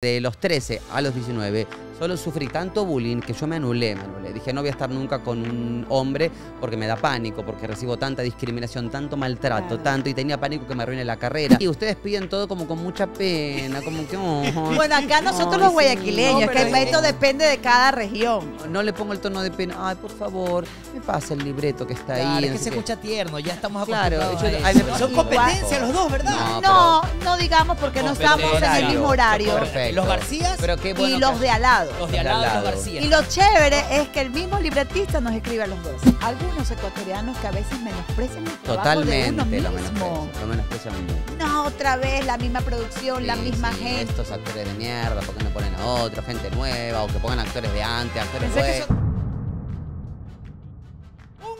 de los 13 a los 19 Solo sufrí tanto bullying que yo me anulé, me anulé. Dije, no voy a estar nunca con un hombre porque me da pánico, porque recibo tanta discriminación, tanto maltrato, tanto, y tenía pánico que me arruine la carrera. Y ustedes piden todo como con mucha pena, como que... Oh, bueno, acá nosotros los guayaquileños, Es que depende de cada región. No le pongo el tono de pena, ay, por favor, me pasa el libreto que está ahí. Es que se escucha tierno, ya estamos Claro, son competencia los dos, ¿verdad? No, no, digamos porque no estamos en el mismo horario. Los García y los de al lado. Y lo chévere es que el mismo libretista nos escribe a los dos. Algunos ecuatorianos que a veces menosprecian el Totalmente, de Lo, menosprecian, No, otra vez la misma producción, la misma gente. Estos actores de mierda, ¿por qué no ponen a otro? Gente nueva, o que pongan actores de antes, actores nuevos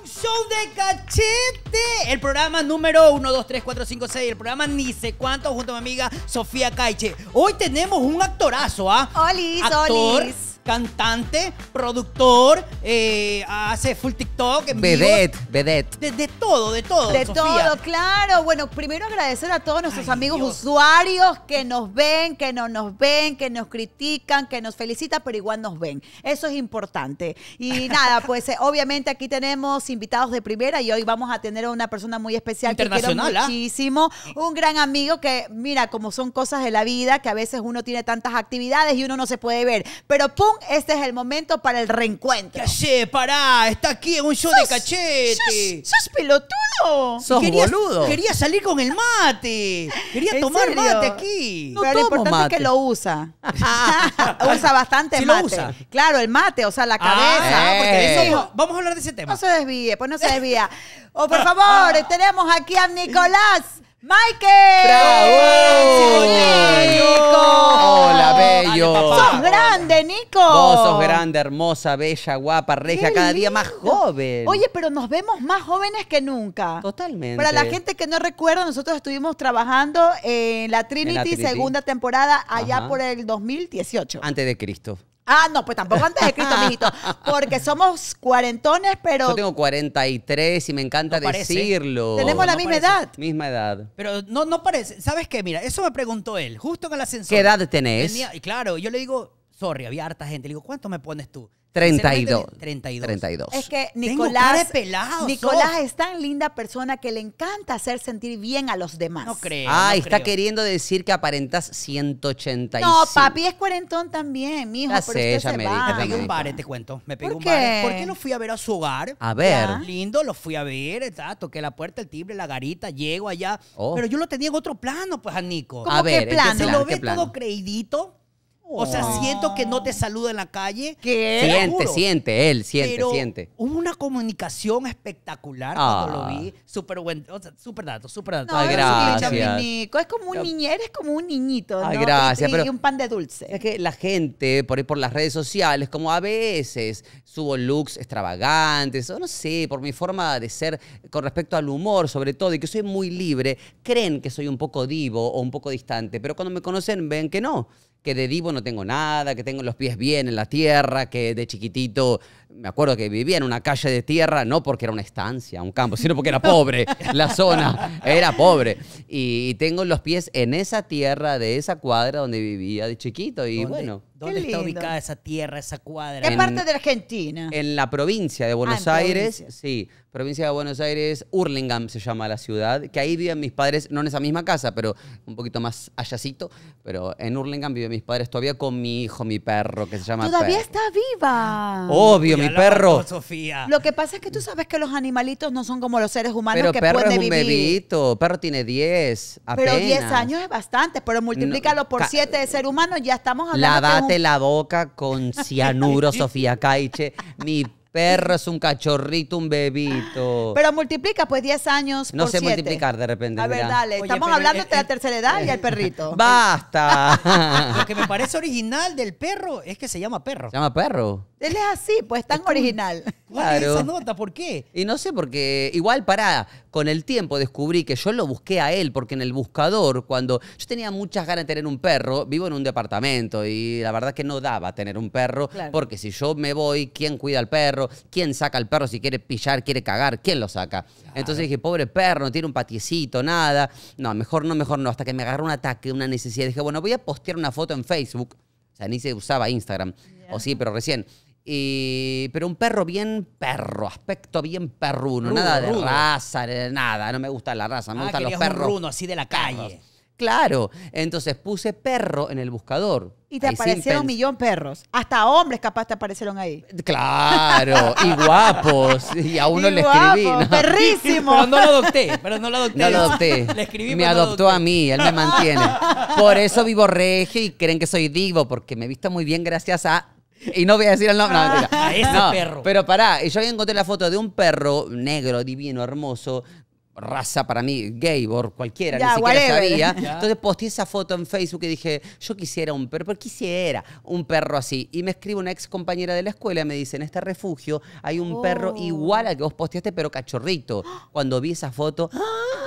show de cachete. El programa número 1, 2, 3, 4, 5, 6. El programa ni sé cuánto junto a mi amiga Sofía Caiche. Hoy tenemos un actorazo, ¿ah? Olis, Actor, olis cantante, productor, eh, hace full TikTok. En vedette, De, todo, de todo. De todo, claro. Bueno, primero agradecer a todos nuestros amigos usuarios que nos ven, que no nos ven, que nos critican, que nos felicitan, pero igual nos ven. Eso es importante. Y nada, pues eh, obviamente aquí tenemos invitados de primera y hoy vamos a tener a una persona muy especial que quiero ¿ah? muchísimo. Un gran amigo que, mira, como son cosas de la vida, que a veces uno tiene tantas actividades y uno no se puede ver. Pero pum, este es el momento para el reencuentro. Caché, pará, está aquí en un show de cachete. Sos, pelotudo. Sos quería, boludo. Quería salir con el mate. Quería tomar mate aquí. No Pero lo importante es que lo usa. usa bastante mate. Claro, el mate, o sea, la ah, cabeza. vamos a hablar de ese tema. No se desvíe, pues no se desvía. O oh, por favor, tenemos aquí a Nicolás. Michael. ¡Bravo! Hola, bello. sos grande, Nico. Vos sos grande, hermosa, bella, guapa, reja, cada día más joven. Oye, pero nos vemos más jóvenes que nunca. Totalmente. Para la gente que no recuerda, nosotros estuvimos trabajando en la Trinity, segunda temporada allá por el 2018. Antes de Cristo. Ah, no, pues tampoco antes de Cristo, mijito. Porque somos cuarentones, pero. Yo tengo 43 y me encanta decirlo. Tenemos la misma edad. Misma edad. Pero no, no parece. ¿Sabes qué? Mira, eso me preguntó él, justo en el ascensor. ¿Qué edad tenés? y claro, yo le digo, sorry, había harta gente. Le digo, ¿cuánto me pones tú? 32. 32. Es que Nicolás, Nicolás es tan linda persona que le encanta hacer sentir bien a los demás. No creo. Ah, está queriendo decir que aparentas 185. No, papi es cuarentón también, mijo. me Me pegué un bar, te cuento. Me pegué un bar. ¿Por qué no fui a ver a su hogar? A ver. Lindo, lo fui a ver, exacto toqué la puerta, el timbre, la garita, llego allá. Oh. Pero yo lo tenía en otro plano, pues, a Nico. a ver, qué plano? Se lo ve todo creidito o sea, siento que no te saluda en la calle. ¿Qué? Siente, siente, él, siente, siente. Hubo una comunicación espectacular cuando lo vi. Ah. Súper buen, o sea, súper dato, súper dato. Ay, gracias. Es como un niñero, es como un niñito. Ay, gracias. Y, un pan de dulce. Es que la gente, por ahí por las redes sociales, como a veces subo looks extravagantes, o no sé, por mi forma de ser con respecto al humor, sobre todo, y que soy muy libre, creen que soy un poco divo o un poco distante, pero cuando me conocen ven que no que de divo no tengo nada, que tengo los pies bien en la tierra, que de chiquitito me acuerdo que vivía en una calle de tierra, no porque era una estancia, un campo, sino porque era pobre, la zona era pobre. Y, tengo los pies en esa tierra de esa cuadra donde vivía de chiquito y bueno. ¿Dónde está ubicada esa tierra, esa cuadra? Es parte de Argentina? En la provincia de Buenos ah, Aires, sí, provincia de Buenos Aires, Hurlingham se llama la ciudad, que ahí viven mis padres, no en esa misma casa, pero un poquito más allácito, pero en Urlingam viven mis padres todavía con mi hijo, mi perro, que se llama Todavía está viva. Obvio, mi perro. Sofía. Lo que pasa es que tú sabes que los animalitos no son como los seres humanos Pero que perro es un bebito, perro tiene 10, apenas. Pero 10 años es bastante, pero multiplícalo por 7 de ser humano, ya estamos hablando de la boca con cianuro, Sofía Caiche. Mi perro es un cachorrito, un bebito. Pero multiplica, pues 10 años. No sé multiplicar de repente. A ver, dale. Estamos hablando eh, de la eh, tercera edad y el perrito. ¡Basta! Lo que me parece original del perro es que se llama perro. Se llama perro. Él es así, pues tan original. esa nota? ¿Por qué? Y no sé, porque igual parada, con el tiempo descubrí que yo lo busqué a él, porque en el buscador, cuando yo tenía muchas ganas de tener un perro, vivo en un departamento y la verdad que no daba tener un perro, porque si yo me voy, ¿quién cuida al perro? ¿Quién saca al perro si quiere pillar, quiere cagar? ¿Quién lo saca? Entonces dije, pobre perro, no tiene un patiecito, nada. No, mejor no, mejor no. Hasta que me agarró un ataque, una necesidad. Dije, bueno, voy a postear una foto en Facebook. O sea, ni se usaba Instagram. O sí, pero recién pero un perro bien perro, aspecto bien perruno, nada de raza, nada, no me gusta la raza, me ah, gustan los perros. Un así de la calle. Claro, entonces puse perro en el buscador. Y te aparecieron un millón perros. Hasta hombres capaz te aparecieron ahí. Claro, y guapos. Y a uno le escribí. ¿no? Perrísimo. Pero no lo adopté, pero no lo adopté. Le escribí. Me adoptó a mí, él me mantiene. Por eso vivo regio y creen que soy divo, porque me he visto muy bien gracias a y no voy a decir el nombre. No, ah, Ese perro. Pero pará, yo había encontré la foto de un perro negro, divino, hermoso, raza para mí, gay por cualquiera, ni siquiera sabía. Entonces posté esa foto en Facebook y dije, yo quisiera un perro, pero quisiera un perro así. Y me escribe una ex compañera de la escuela y me dice, en este refugio hay un perro oh. igual al que vos posteaste, pero cachorrito. Cuando vi esa foto...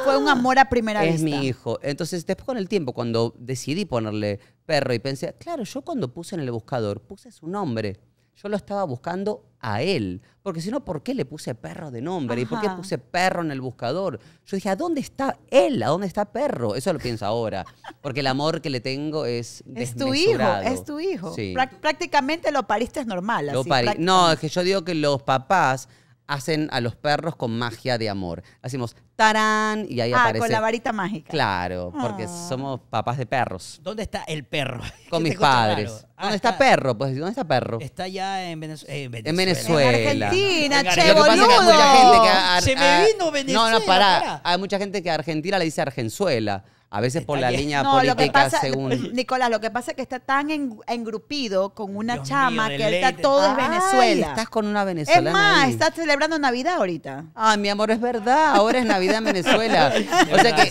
Fue un amor a primera vista. Es mi hijo. Entonces después con el tiempo, cuando decidí ponerle perro y pensé, claro, yo cuando puse en el buscador, puse su nombre. Yo lo estaba buscando a él, porque si no, ¿por qué le puse perro de nombre? ¿Y por qué puse perro en el buscador? Yo dije, ¿a dónde está él? ¿A dónde está perro? Eso lo pienso ahora, porque el amor que le tengo es Es tu hijo, es tu hijo. Prácticamente lo pariste es normal. no, es que yo digo que los papás hacen a los perros con magia de amor. Hacemos tarán y ahí ah, con la varita mágica. Claro, porque ah. somos papás de perros. ¿Dónde está el perro? Con mis padres. Ah, ¿Dónde está, perro? Pues ¿dónde está perro? Está allá en eh, Venezuela. En Argentina, che, Se me vino Venezuela. No, no, Para. Hay mucha gente que a Argentina le dice Argenzuela a veces por la línea política según... Nicolás, lo que pasa es que está tan en, engrupido con una chama que ahorita está todo es Venezuela. Estás con una venezuela Es más, estás celebrando Navidad ahorita. Ah, mi amor, es verdad. Ahora es Navidad en Venezuela. o sea que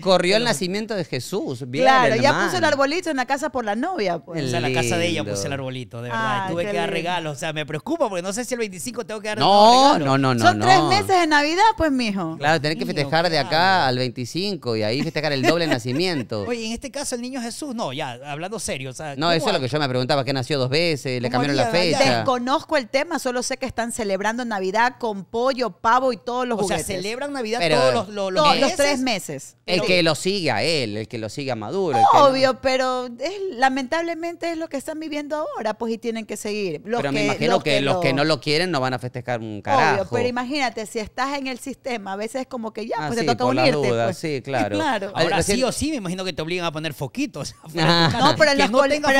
corrió el nacimiento de Jesús. claro, ya puso el arbolito en la casa por la novia. Pues. en la casa de ella puse el arbolito, de verdad. tuve que dar regalos. O sea, me preocupa porque no sé si el 25 tengo que dar no, No, no, no. Son tres meses de Navidad, pues, mijo. Claro, tenés que festejar de acá al 25 y ahí festejar el doble nacimiento. Oye, en este caso el niño Jesús, no, ya, hablando serio. O sea, no, eso es lo que yo me preguntaba, que nació dos veces, le cambiaron la fecha. Desconozco el tema, solo sé que están celebrando Navidad con pollo, pavo y todos los juguetes. O sea, celebran Navidad todos los, tres meses. el que lo siga él, el que lo siga Maduro. Obvio, pero es, lamentablemente es lo que están viviendo ahora, pues y tienen que seguir. pero me imagino que, los que no lo quieren no van a festejar un carajo. Obvio, pero imagínate, si estás en el sistema, a veces es como que ya, pues te ah, toca unirte. pues. Sí, claro. claro sí o sí, me imagino que te obligan a poner foquitos. Ah. No, pero en los, colegios,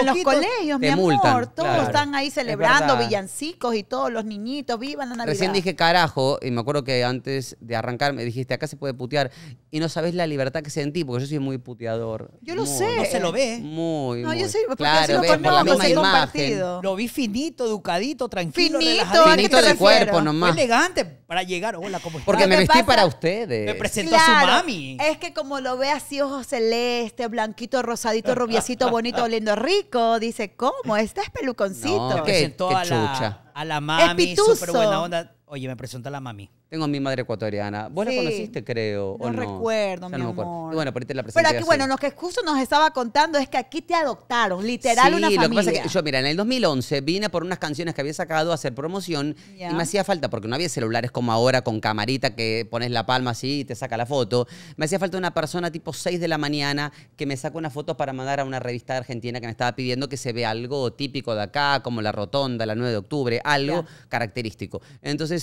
mi amor, todos están ahí celebrando villancicos y todos los niñitos, vivan la Navidad. Recién dije carajo, y me acuerdo que antes de arrancar me dijiste, acá se puede putear, y no sabes la libertad que sentí, porque yo soy muy puteador. Yo lo sé. No se lo ve. Muy, No, yo soy, porque claro, lo conozco, por la misma Lo vi finito, educadito, tranquilo, Finito, de cuerpo nomás. Fue elegante para llegar, hola, ¿cómo estás? Porque me vestí para ustedes. Me presentó a su mami. Es que como lo veas así ojos celestes, blanquito, rosadito, rubiecito, bonito, oliendo rico. Dice, ¿cómo? Esta es peluconcito. que, a, la, a la mami, súper buena onda Oye, me presenta la mami. Tengo a mi madre ecuatoriana. Vos la conociste, creo, no ¿o Recuerdo, mi amor. Bueno, pero te la presenté. Pero aquí, bueno, lo que justo nos estaba contando es que aquí te adoptaron, literal, una familia. Sí, lo que pasa es que yo, mira, en el 2011 vine por unas canciones que había sacado a hacer promoción y me hacía falta, porque no había celulares como ahora con camarita que pones la palma así y te saca la foto. Me hacía falta una persona tipo 6 de la mañana que me saca una foto para mandar a una revista argentina que me estaba pidiendo que se vea algo típico de acá, como la rotonda, la 9 de octubre, algo característico. Entonces,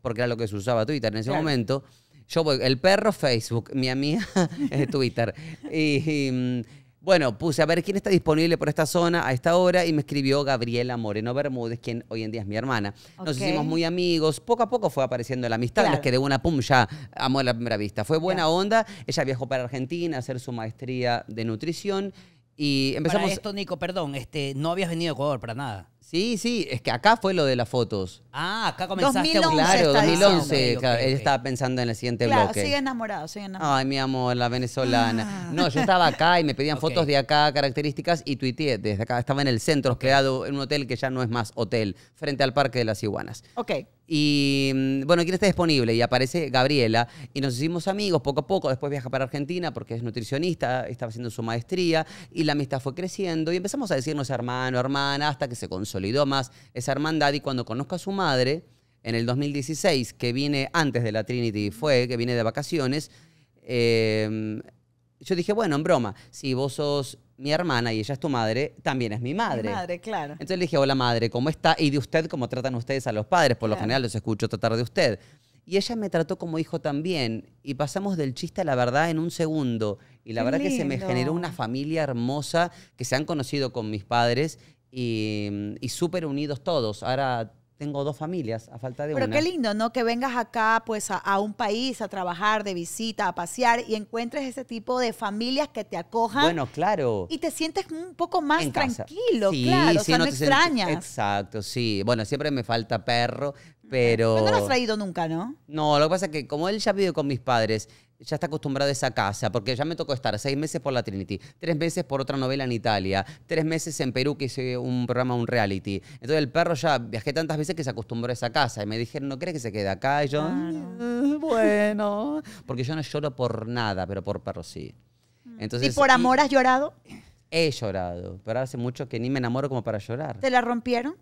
porque era lo que se usaba Twitter en ese momento. Yo voy, el perro Facebook, mi amiga Twitter. y, mm, bueno, puse a ver quién está disponible por esta zona a esta hora y me escribió Gabriela Moreno Bermúdez, quien hoy en día es mi hermana. Nos hicimos muy amigos, poco a poco fue apareciendo la amistad, que de una pum ya amó a la primera vista. Fue buena onda, ella viajó para Argentina a hacer su maestría de nutrición y empezamos... esto, Nico, perdón, este, no habías venido a Ecuador para nada. Sí, sí, es que acá fue lo de las fotos. Ah, acá comenzaste Claro, 2011. estaba pensando en el siguiente claro, sigue enamorado, sigue enamorado. Ay, mi amor, la venezolana. Ah. No, yo estaba acá y me pedían fotos de acá, características, y tuiteé desde acá. Estaba en el centro, hospedado en un hotel que ya no es más hotel, frente al Parque de las Iguanas. Ok. Y mm, bueno, ¿quién está disponible? Y aparece Gabriela y nos hicimos amigos poco a poco. Después viaja para Argentina porque es nutricionista, estaba haciendo su maestría y la amistad fue creciendo y empezamos a decirnos hermano, hermana, hasta que se consolidó y más, esa hermandad. Y cuando conozco a su madre, en el 2016, que viene antes de la Trinity, fue, que viene de vacaciones, em, yo dije, bueno, en broma, si vos sos mi hermana y ella es tu madre, también es mi madre. Mi madre, claro. Entonces le dije, hola madre, ¿cómo está? Y de usted, ¿cómo tratan ustedes a los padres? Por lo general los escucho tratar de usted. Y ella me trató como hijo también. Y pasamos del chiste a la verdad en un segundo. Y la verdad que se me generó una familia hermosa que se han conocido con mis padres y, súper unidos todos. Ahora tengo dos familias a falta de Pero qué lindo, ¿no? Que vengas acá pues a, un país a trabajar, de visita, a pasear y encuentres ese tipo de familias que te acojan. Bueno, claro. Y te sientes un poco más tranquilo, claro. no, extrañas. exacto, sí. Bueno, siempre me falta perro, pero... Pero no lo has traído nunca, ¿no? No, lo que pasa es que como él ya vive con mis padres ya está acostumbrado a esa casa, porque ya me tocó estar seis meses por la Trinity, tres meses por otra novela en Italia, tres meses en Perú que hice un programa, un reality. Entonces el perro ya viajé tantas veces que se acostumbró a esa casa y me dijeron, ¿no crees que se quede acá? Y yo, mm, bueno, porque yo no lloro por nada, pero por perro sí. Mm. Entonces, ¿Y por amor has llorado? He llorado, pero hace mucho que ni me enamoro como para llorar. ¿Te la rompieron?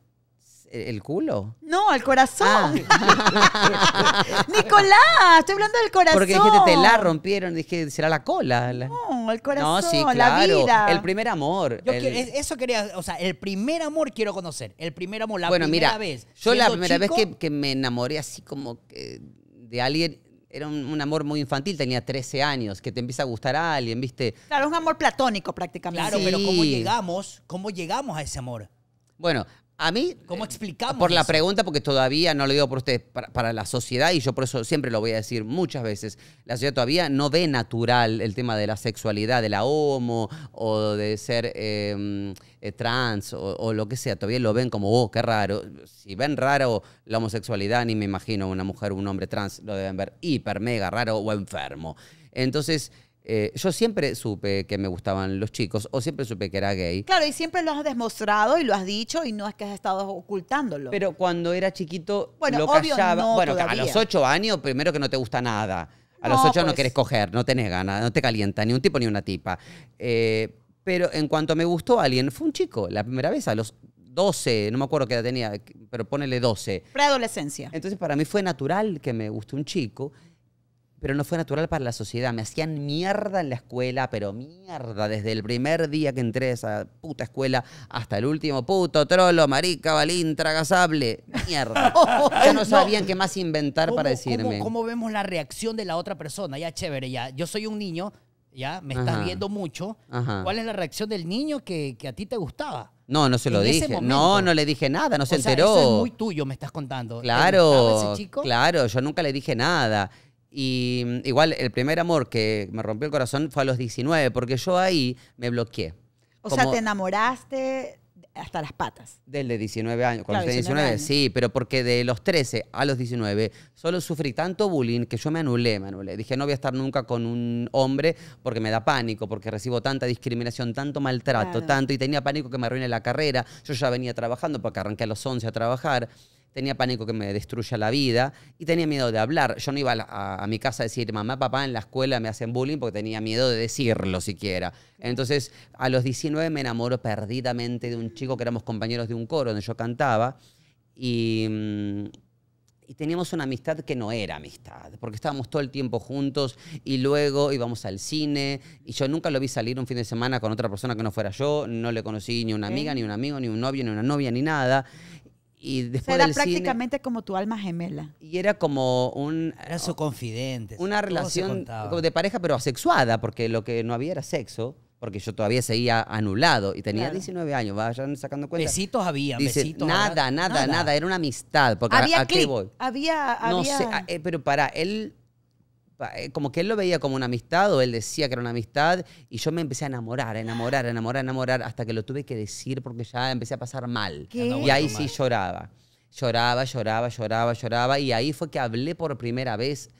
¿El culo? No, al corazón. Ah. Nicolás, estoy hablando del corazón. Porque dijiste, te la rompieron, dije, será la cola. No, el corazón, no, sí, claro. El primer amor. eso quería, o sea, el primer amor quiero conocer. El primer amor, la primera vez. Yo la primera vez que, me enamoré así como de alguien, era un, amor muy infantil, tenía 13 años, que te empieza a gustar a alguien, ¿viste? Claro, un amor platónico prácticamente. Claro, pero ¿cómo llegamos? ¿Cómo llegamos a ese amor? Bueno, a mí. ¿Cómo eh, explicamos? Por la pregunta, porque todavía no lo digo por ustedes, para, la sociedad, y yo por eso siempre lo voy a decir muchas veces, la sociedad todavía no ve natural el tema de la sexualidad, de la homo o de ser em, eh, trans o, o, lo que sea. Todavía lo ven como, oh, qué raro. Si ven raro la homosexualidad, ni me imagino una mujer o un hombre trans, lo deben ver hiper, mega raro o enfermo. Entonces. Eh, yo siempre supe que me gustaban los chicos o siempre supe que era gay. Claro, y siempre lo has demostrado y lo has dicho y no es que has estado ocultándolo. Pero cuando era chiquito, bueno, lo obvio, bueno, a los ocho años, primero que no te gusta nada. A los ocho no quieres coger, no tenés ganas, no te calienta ni un tipo ni una tipa. Eh, pero en cuanto me gustó alguien, fue un chico, la primera vez, a los 12, no me acuerdo qué edad tenía, pero ponele 12. Preadolescencia. Entonces para mí fue natural que me guste un chico pero no fue natural para la sociedad. Me hacían mierda en la escuela, pero mierda, desde el primer día que entré a esa puta escuela hasta el último puto trolo, marica, balín, tragasable. Mierda. ya no sabían qué más inventar para decirme. ¿cómo, vemos la reacción de la otra persona? Ya, chévere, ya. Yo soy un niño, ¿ya? Me estás viendo mucho. ¿Cuál es la reacción del niño que, a ti te gustaba? No, no se lo dije. no, no le dije nada, no se sea, enteró. es muy tuyo, me estás contando. Claro, claro, yo nunca le dije nada. Y mm, igual, el primer amor que me rompió el corazón fue a los 19, porque yo ahí me bloqueé. O sea, te enamoraste hasta las patas. Del de 19 años. Cuando claro, 19, sí, pero porque de los 13 a los 19 solo sufrí tanto bullying que yo me anulé, me anulé. Dije, no voy a estar nunca con un hombre porque me da pánico, porque recibo tanta discriminación, tanto maltrato, tanto, y tenía pánico que me arruine la carrera. Yo ya venía trabajando porque arranqué a los 11 a trabajar tenía pánico que me destruya la vida y tenía miedo de hablar. Yo no iba a, mi casa a decir, mamá, papá, en la escuela me hacen bullying porque tenía miedo de decirlo siquiera. Entonces, a los 19 me enamoro perdidamente de un chico que éramos compañeros de un coro donde yo cantaba y mm, y teníamos una amistad que no era amistad, porque estábamos todo el tiempo juntos y luego íbamos al cine y yo nunca lo vi salir un fin de semana con otra persona que no fuera yo, no le conocí ni una amiga, ni un amigo, ni un novio, ni una novia, ni nada y después era prácticamente como tu alma gemela. Y era como un... Era su confidente. Una relación de pareja, pero asexuada, porque lo que no había era sexo, porque yo todavía seguía anulado y tenía 19 años, vayan sacando cuenta. Besitos había, besitos. Nada, nada, nada, era una amistad. Porque ¿Había Había, pero para él eh, como que él lo veía como una amistad o él decía que era una amistad y yo me empecé a enamorar, a enamorar, a enamorar, a enamorar hasta que lo tuve que decir porque ya empecé a pasar mal. Y ahí sí lloraba. Lloraba, lloraba, lloraba, lloraba y ahí fue que hablé por primera vez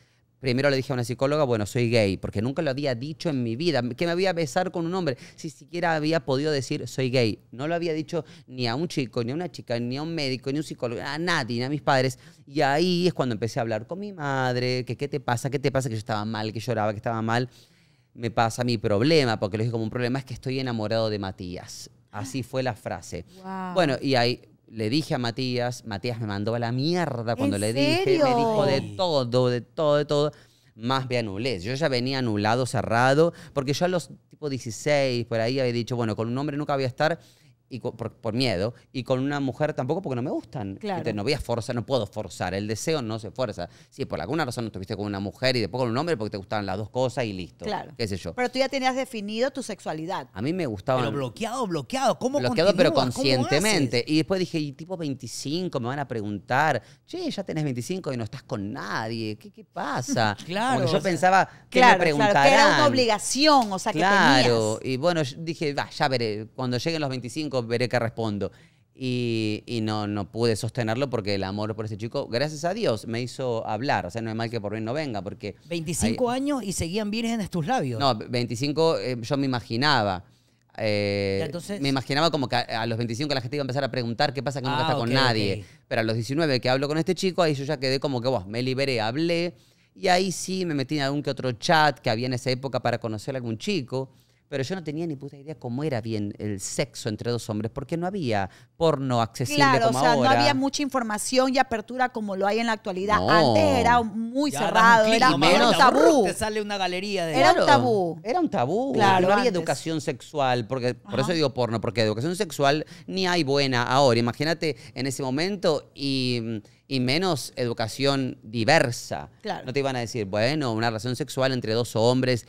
Primero le dije a una psicóloga, bueno, soy gay, porque nunca lo había dicho en mi vida, que me había besar con un hombre, si siquiera había podido decir soy gay. No lo había dicho ni a un chico, ni a una chica, ni a un médico, ni a un psicólogo, a nadie, ni a mis padres. Y ahí es cuando empecé a hablar con mi madre, que qué te pasa, qué te pasa, que yo estaba mal, que lloraba, que estaba mal. Me pasa mi problema, porque lo dije como un problema, es que estoy enamorado de Matías. Así fue la frase. Bueno, y ahí le dije a Matías, Matías me mandó a la mierda cuando le dije, me dijo de todo, de todo, de todo. Más me anulé. Yo ya venía anulado, cerrado, porque yo a los tipo 16, por ahí había dicho, bueno, con un hombre nunca voy a estar, y por, miedo, y con una mujer tampoco porque no me gustan. Claro. no voy a forzar, no puedo forzar, el deseo no se fuerza. Si por alguna razón no estuviste con una mujer y después con un hombre porque te gustaban las dos cosas y listo. Claro. ¿Qué sé yo? Pero tú ya tenías definido tu sexualidad. A mí me gustaba. Pero bloqueado, bloqueado. ¿Cómo Bloqueado, pero conscientemente. Y después dije, y tipo 25, me van a preguntar, che, ya tenés 25 y no estás con nadie, ¿qué, pasa? claro. Porque yo pensaba, que era una obligación, o sea, claro. que Claro, y bueno, dije, va, ya veré, cuando lleguen los 25 veré qué respondo. Y, y, no, no pude sostenerlo porque el amor por ese chico, gracias a Dios, me hizo hablar. O sea, no es mal que por bien no venga, porque... 25 años y seguían en tus labios. No, 25 eh, yo me imaginaba. Eh, entonces... Me imaginaba como que a, los 25 la gente iba a empezar a preguntar qué pasa que no nunca ah, está con nadie. Pero a los 19 que hablo con este chico, ahí yo ya quedé como que, wow, me liberé, hablé. Y ahí sí me metí en algún que otro chat que había en esa época para conocer a algún chico pero yo no tenía ni puta idea cómo era bien el sexo entre dos hombres, porque no había porno accesible claro, o sea, no había mucha información y apertura como lo hay en la actualidad. Antes era muy cerrado, era, un tabú. Te sale una galería de... Era un tabú. Era un tabú. Claro, no había educación sexual, porque por eso digo porno, porque educación sexual ni hay buena ahora. Imagínate en ese momento y y menos educación diversa. Claro. No te iban a decir, bueno, una relación sexual entre dos hombres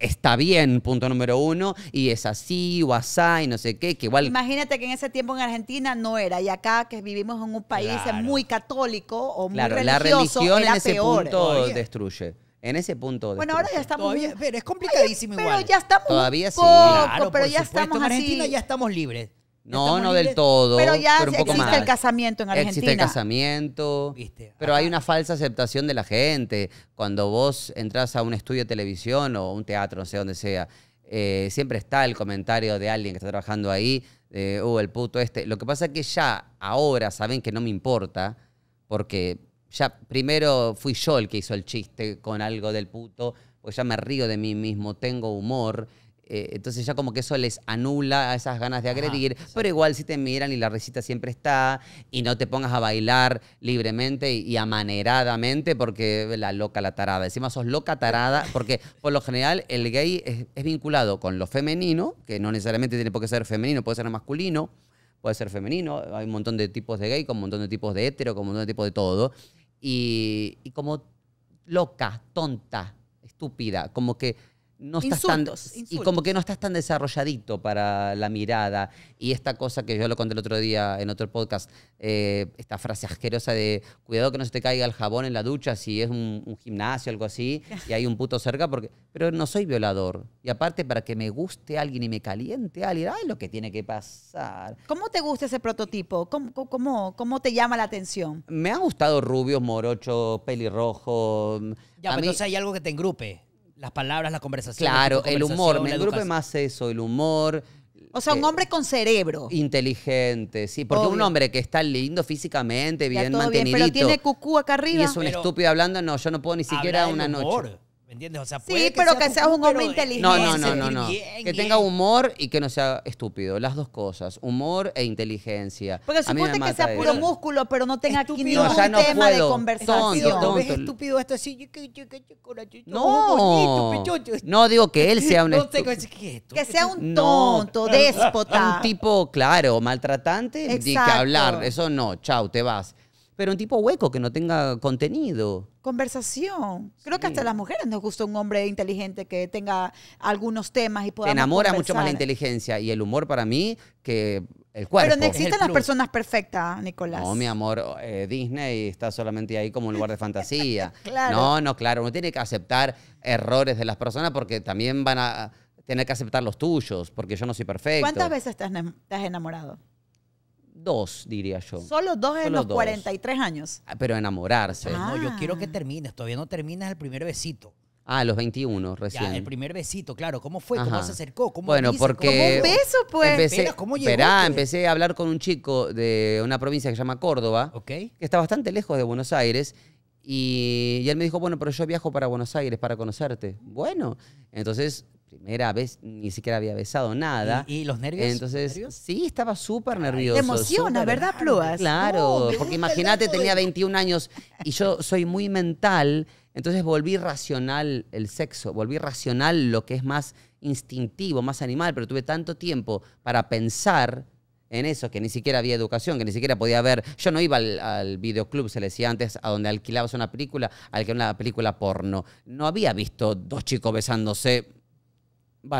está bien, punto número uno, y es así o así, y no sé qué, que igual... Imagínate que en ese tiempo en Argentina no era, y acá que vivimos en un país muy católico o muy religioso, la religión en ese punto destruye. En ese punto. Bueno, ahora ya estamos. pero es complicadísimo igual. Pero ya estamos. Todavía pero ya estamos. En Argentina ya estamos libres. No, no del todo. Pero ya existe el casamiento en Argentina. Existe el casamiento. pero hay una falsa aceptación de la gente. Cuando vos entras a un estudio de televisión o un teatro, no sé dónde sea, eh, siempre está el comentario de alguien que está trabajando ahí, de, uh, el puto este. Lo que pasa es que ya ahora saben que no me importa, porque ya primero fui yo el que hizo el chiste con algo del puto, pues ya me río de mí mismo, tengo humor. Eh, entonces ya como que eso les anula esas ganas de agredir, pero igual si te miran y la recita siempre está y no te pongas a bailar libremente y, amaneradamente porque la loca, la tarada. Encima sos loca, tarada, porque por lo general el gay es, vinculado con lo femenino, que no necesariamente tiene por qué ser femenino, puede ser masculino, puede ser femenino, hay un montón de tipos de gay, con un montón de tipos de hetero, con un montón de tipos de todo. y como loca, tonta, estúpida, como que no estás tan y como que no estás tan desarrolladito para la mirada y esta cosa que yo lo conté el otro día en otro podcast eh, esta frase asquerosa de cuidado que no se te caiga el jabón en la ducha si es un, gimnasio gimnasio algo así y hay un puto cerca porque pero no soy violador y aparte para que me guste alguien y me caliente alguien ay lo que tiene que pasar cómo te gusta ese prototipo cómo cómo te llama la atención me ha gustado rubio, morocho, pelirrojo ya pero entonces hay algo que te engrupe las palabras, la conversación. Claro, el humor. Me preocupa más eso, el humor. O sea, un eh, hombre con cerebro. Inteligente, sí. Porque un hombre que está lindo físicamente, bien mantenidito. pero tiene cucú acá arriba. Y es un estúpido hablando, no, yo no puedo ni siquiera una noche. ¿Me entiendes? O sea, sí, que pero que seas un hombre inteligente. No, no, no, no. que tenga humor y que no sea estúpido. Las dos cosas. Humor e inteligencia. Porque suponte que sea puro músculo, pero no tenga aquí ningún tema de conversación. Tonto, estúpido esto No. No digo que él sea un estúpido. que sea un tonto, déspota. Un tipo, claro, maltratante. Y que hablar. Eso no. Chau, te vas pero un tipo hueco que no tenga contenido. Conversación. Creo que hasta las mujeres nos gusta un hombre inteligente que tenga algunos temas y pueda. enamora mucho más la inteligencia y el humor para mí que el cuerpo. Pero no existen las personas perfectas, Nicolás. No, mi amor, eh, Disney está solamente ahí como un lugar de fantasía. claro. No, no, claro, uno tiene que aceptar errores de las personas porque también van a tener que aceptar los tuyos, porque yo no soy perfecto. ¿Cuántas veces te has enamorado? Dos, diría yo. Solo dos en los 43 años. Ah, pero enamorarse. No, yo ah. quiero que termines. Todavía no terminas el primer besito. Ah, los 21 recién. Ya, el primer besito, claro. ¿Cómo fue? ¿Cómo se acercó? ¿Cómo Bueno, porque- cómo un beso, pues. Empecé, ¿cómo llegó Verá, empecé a hablar con un chico de una provincia que se llama Córdoba, que está bastante lejos de Buenos Aires. Y, y él me dijo, bueno, pero yo viajo para Buenos Aires para conocerte. Bueno, entonces primera vez ni siquiera había besado nada. ¿Y, los nervios? Entonces, sí, estaba súper nervioso. Te emociona, ¿verdad, Pluas? Claro, oh, porque imagínate, tenía 21 años y yo soy muy mental, entonces volví racional el sexo, volví racional lo que es más instintivo, más animal, pero tuve tanto tiempo para pensar en eso, que ni siquiera había educación, que ni siquiera podía ver. Yo no iba al, al videoclub, se le decía antes, a donde alquilabas una película, que una película porno. No había visto dos chicos besándose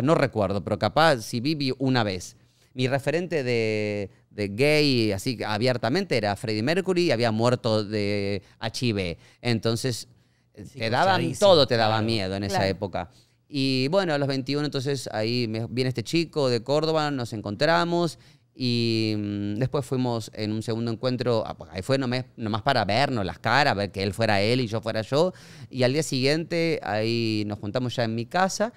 no recuerdo, pero capaz si viví una vez. Mi referente de, gay, así abiertamente, era Freddie Mercury y había muerto de HIV. Entonces, eh, te daban, todo te daba miedo en esa época. Y bueno, a los 21 entonces ahí viene este chico de Córdoba, nos encontramos y mm, después fuimos en un segundo encuentro, ah, pues ahí fue nomás, nomás, para vernos las caras, ver que él fuera él y yo fuera yo. Y al día siguiente ahí nos juntamos ya en mi casa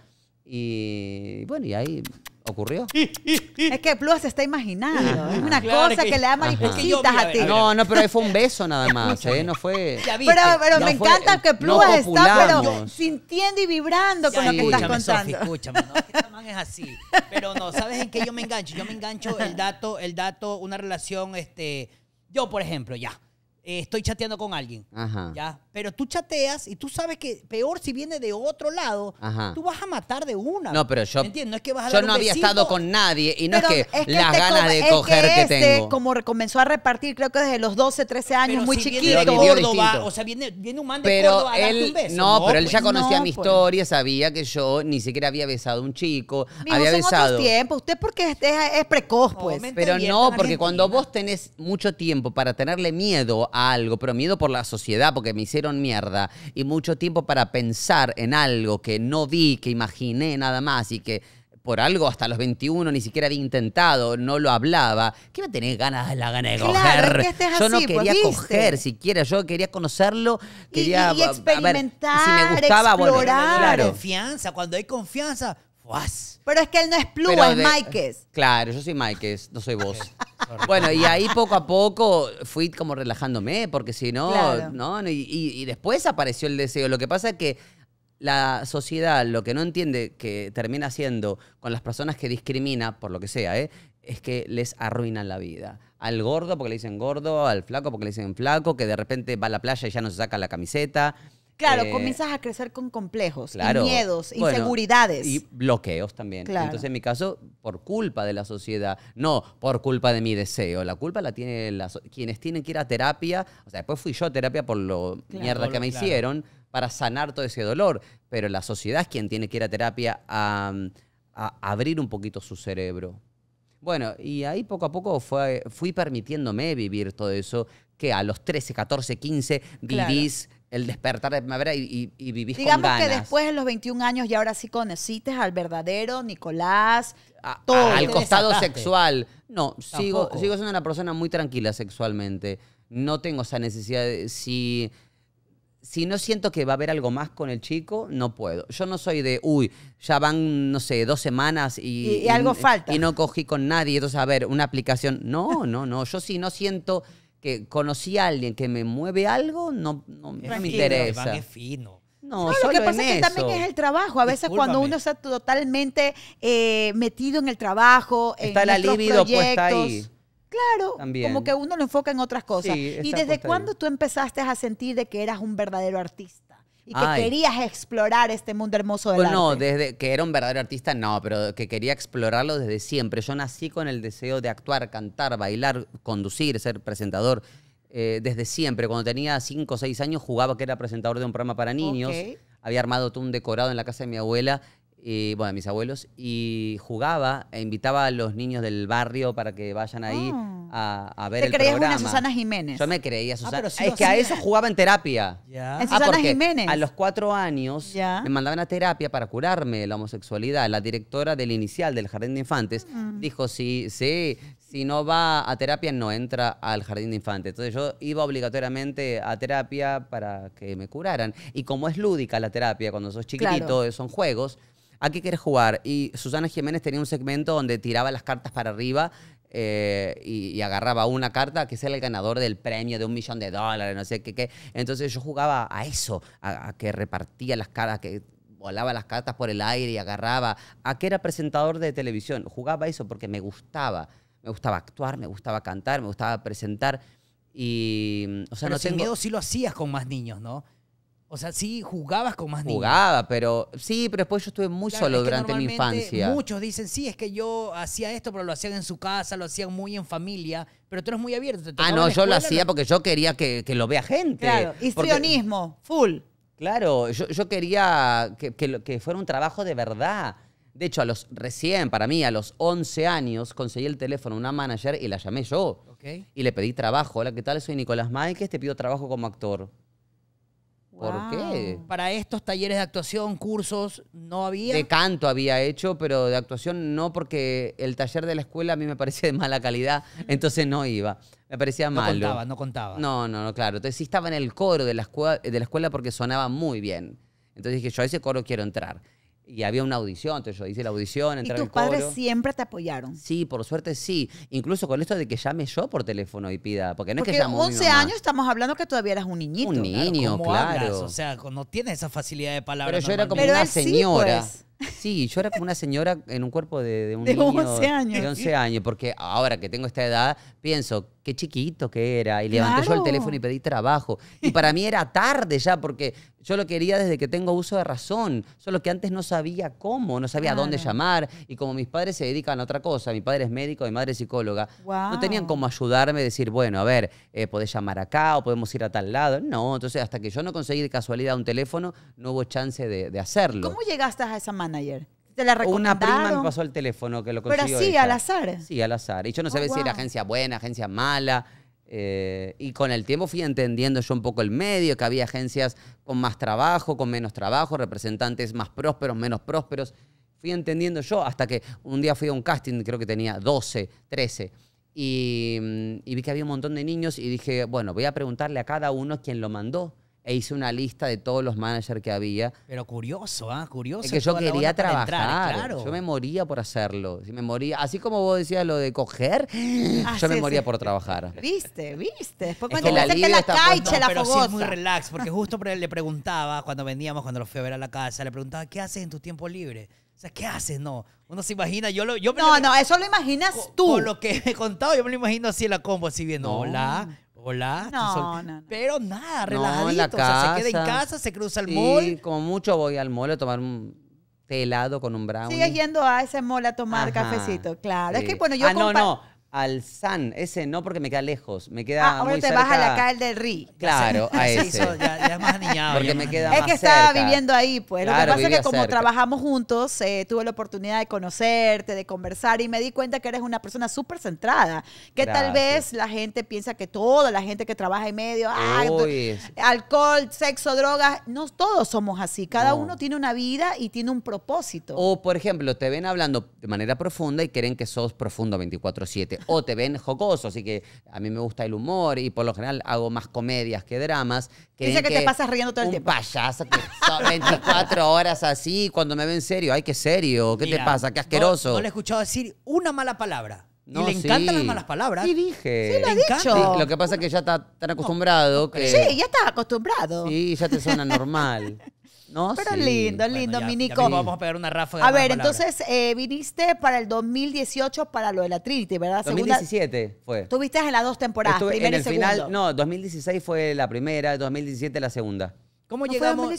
y bueno, y ahí ocurrió. Es que Plua se está imaginando. Es una cosa que- le da maripositas a ti. No, no, pero ahí fue un beso nada más, ¿eh? No fue... Pero, me encanta que no está pero sintiendo y vibrando con lo que estás contando. escúchame, no, es que es así. Pero no, ¿sabes en qué yo me engancho? Yo me engancho el dato, el dato, una relación, este, yo por ejemplo, ya. Eh, estoy chateando con alguien. Ajá. ¿ya? Pero tú chateas y tú sabes que peor si viene de otro lado, tú vas a matar de una. No, pero yo. No es que Yo no había estado con nadie y no es que, las este ganas de coger que, este, Como comenzó a repartir, creo que desde los 12, 13 años, muy chiquito. o sea, viene, un man de pero Córdoba a darte él, un beso. no, pero él ya pues. conocía mi pues. historia, sabía que yo ni siquiera había besado a un chico, había son besado. otros tiempos. Usted porque es, es- precoz, pues. Pero no, porque cuando vos tenés mucho tiempo para tenerle miedo algo, pero miedo por la sociedad, porque me hicieron mierda, y mucho tiempo para pensar en algo que no vi, que imaginé nada más y que por algo hasta los 21 ni siquiera había intentado, no lo hablaba. ¿Qué me tenés ganas la gana de coger? yo no pues, quería coger siquiera, yo quería conocerlo, quería y, experimentar, a si me gustaba, explorar. a confianza, cuando hay confianza, pero es que él no es Plu, es Claro, yo soy Mikees, no soy vos. bueno, y ahí poco a poco fui como relajándome, porque si no, no, y, después apareció el deseo. Lo que pasa es que la sociedad lo que no entiende que termina haciendo con las personas que discrimina, por lo que sea, ¿eh? es que les arruinan la vida. Al gordo porque le dicen gordo, al flaco porque le dicen flaco, que de repente va a la playa y ya no se saca la camiseta. Claro, eh, comienzas a crecer con complejos, miedos, inseguridades. Y bloqueos también. Entonces, en mi caso, por culpa de la sociedad, no por culpa de mi deseo. La culpa la tienen quienes tienen que ir a terapia. O sea, después fui yo a terapia por lo mierda que me hicieron para sanar todo ese dolor. Pero la sociedad es quien tiene que ir a terapia a, a abrir un poquito su cerebro bueno, y ahí poco a poco fue, fui permitiéndome vivir todo eso, que a los 13, 14, 15 vivís el despertar de primavera y, y, Digamos que después, en los 21 años, ya ahora sí conociste al verdadero Nicolás, al costado sexual. No, sigo, sigo siendo una persona muy tranquila sexualmente. No tengo esa necesidad de... Si, si no siento que va a haber algo más con el chico, no puedo. Yo no soy de, uy, ya van, no sé, dos semanas y, y, algo falta. Y no cogí con nadie. Entonces, a ver, una aplicación. No, no, no. Yo si no siento que conocí a alguien que me mueve algo, no, no, me interesa. es No, no lo que pasa es que también es el trabajo. A veces cuando uno está totalmente eh, metido en el trabajo, está en la libido ahí. Claro, como que uno lo enfoca en otras cosas. ¿Y desde cuándo tú empezaste a sentir de que eras un verdadero artista? Y que querías explorar este mundo hermoso del pues arte. No, desde que era un verdadero artista, no, pero que quería explorarlo desde siempre. Yo nací con el deseo de actuar, cantar, bailar, conducir, ser presentador. Eh, desde siempre, cuando tenía cinco o 6 años, jugaba que era presentador de un programa para niños. Había armado todo un decorado en la casa de mi abuela y bueno, mis abuelos, y jugaba e invitaba a los niños del barrio para que vayan ahí ah. a, a, ver ¿Te creías una Susana Jiménez? Yo me creía ah, Susana. es que a eso jugaba en terapia. ¿En ah, Susana Jiménez? A los cuatro años me mandaban a terapia para curarme la homosexualidad. La directora del inicial del Jardín de Infantes mm. dijo, sí, sí, si no va a terapia no entra al jardín de infantes. Entonces yo iba obligatoriamente a terapia para que me curaran. Y como es lúdica la terapia, cuando sos chiquitito, son juegos, ¿a qué quieres jugar? Y Susana Jiménez tenía un segmento donde tiraba las cartas para arriba eh, y, agarraba una carta que sea el ganador del premio de un millón de dólares, no sé qué. qué. Entonces yo jugaba a eso, a, que repartía las cartas, que volaba las cartas por el aire y agarraba. ¿A qué era presentador de televisión? Jugaba a eso porque me gustaba. Me gustaba actuar, me gustaba cantar, me gustaba presentar. Y, o sea, no sin miedo sí lo hacías con más niños, ¿no? O sea, sí, jugabas con más niños. Jugaba, pero sí, pero después yo estuve muy solo durante mi infancia. Muchos dicen, sí, es que yo hacía esto, pero lo hacían en su casa, lo hacían muy en familia, pero tú eres muy abierto. ah, no, yo lo hacía porque yo quería que, lo vea gente. Claro, histrionismo, full. Claro, yo, quería que, que, fuera un trabajo de verdad. De hecho, a los recién, para mí, a los 11 años, conseguí el teléfono a una manager y la llamé yo. Y le pedí trabajo. Hola, ¿qué tal? Soy Nicolás Máquez, te pido trabajo como actor. ¿Por qué? Para estos talleres de actuación, cursos, no había. De canto había hecho, pero de actuación no, porque el taller de la escuela a mí me parecía de mala calidad, mm. entonces no iba. Me parecía malo. No contaba, no contaba. No, no, no, claro. Entonces sí estaba en el coro de la, de la escuela porque sonaba muy bien. Entonces dije, yo a ese coro quiero entrar y había una audición, entonces yo hice la audición, entré ¿Y tus padres siempre te apoyaron? Sí, por suerte sí. Incluso con esto de que llame yo por teléfono y pida, porque no es que llamo 11 años estamos hablando que todavía eras un niñito. Un niño, claro. O sea, no tienes esa facilidad de palabra. Pero yo era como una señora. Pues. Sí, yo era como una señora en un cuerpo de, de un 11 años. de 11 años, porque ahora que tengo esta edad, pienso, qué chiquito que era, y levanté yo el teléfono y pedí trabajo. Y para mí era tarde ya, porque yo lo quería desde que tengo uso de razón, solo que antes no sabía cómo, no sabía dónde llamar, y como mis padres se dedican a otra cosa, mi padre es médico, mi madre es psicóloga, no tenían cómo ayudarme, decir, bueno, a ver, eh, podés llamar acá o podemos ir a tal lado. No, entonces hasta que yo no conseguí de casualidad un teléfono, no hubo chance de, de hacerlo. ¿Cómo llegaste a esa manera? ayer. Una prima me pasó el teléfono que lo consiguió. Pero sí, al azar. Sí, al azar. Y yo no oh, sabía si era agencia buena, agencia mala. Eh, y con el tiempo fui entendiendo yo un poco el medio, que había agencias con más trabajo, con menos trabajo, representantes más prósperos, menos prósperos. Fui entendiendo yo hasta que un día fui a un casting, creo que tenía 12, 13. Mm, y vi que había un montón de niños y dije, bueno, voy a preguntarle a cada uno quién lo mandó e hice una lista de todos los managers que había. Pero curioso, ¿eh? Curioso. Es que yo quería trabajar. Yo me moría por hacerlo. Me moría, así como vos decías lo de coger, yo ah, me moría por trabajar. Viste, viste. Después cuando le que la caiche, no, la pero muy relax, porque justo le preguntaba cuando veníamos, cuando lo fui a ver a la casa, le preguntaba, ¿qué haces en tu tiempo libre? O sea, ¿qué haces? No. Uno se imagina, yo lo. Yo no, no, eso lo imaginas tú. Con lo que he contado, yo me lo imagino así en la combo, así viendo, hola, Hola. Pero nada, relajadito. o sea, se queda en casa, se cruza el sí, como mucho voy al mall a tomar un té helado con un brownie. Sigues yendo a ese mall a tomar cafecito, claro. Es que bueno, yo... Ah, no, no al San, ese no porque me queda lejos, me queda ¿Cómo ah, te vas a la calle del Ri. Claro, a ese. ya es más es que estaba viviendo ahí, pues. Lo que pasa es que como trabajamos juntos, eh, tuve la oportunidad de conocerte, de conversar y me di cuenta que eres una persona súper centrada, que tal vez la gente piensa que toda la gente que trabaja en medio, pues, alcohol, sexo, drogas, no todos somos así, cada uno tiene una vida y tiene un propósito. O por ejemplo, te ven hablando de manera profunda y creen que sos profundo 24/7 o te ven jocoso. Así que a mí me gusta el humor y por lo general hago más comedias que dramas. Dice que, te pasas riendo todo el un tiempo. payaso 24 horas así. Cuando me ven serio, ay, qué serio, ¿qué te pasa? Qué asqueroso. No, le he escuchado decir una mala palabra. No, y le encantan las malas palabras. Sí, dije. Sí, lo dicho. lo que pasa es que ya está tan acostumbrado que... Sí, ya está acostumbrado. Sí, ya te suena normal. ¿no? Pero lindo, lindo, ya, vamos a pegar una ráfaga. A ver, entonces eh, viniste para el 2018 para lo de la Trinity, ¿verdad? 2017 fue. Tuviste en las dos temporadas, Estuve, en el Final, no, 2016 fue la primera, 2017 la segunda. ¿Cómo, llegamos,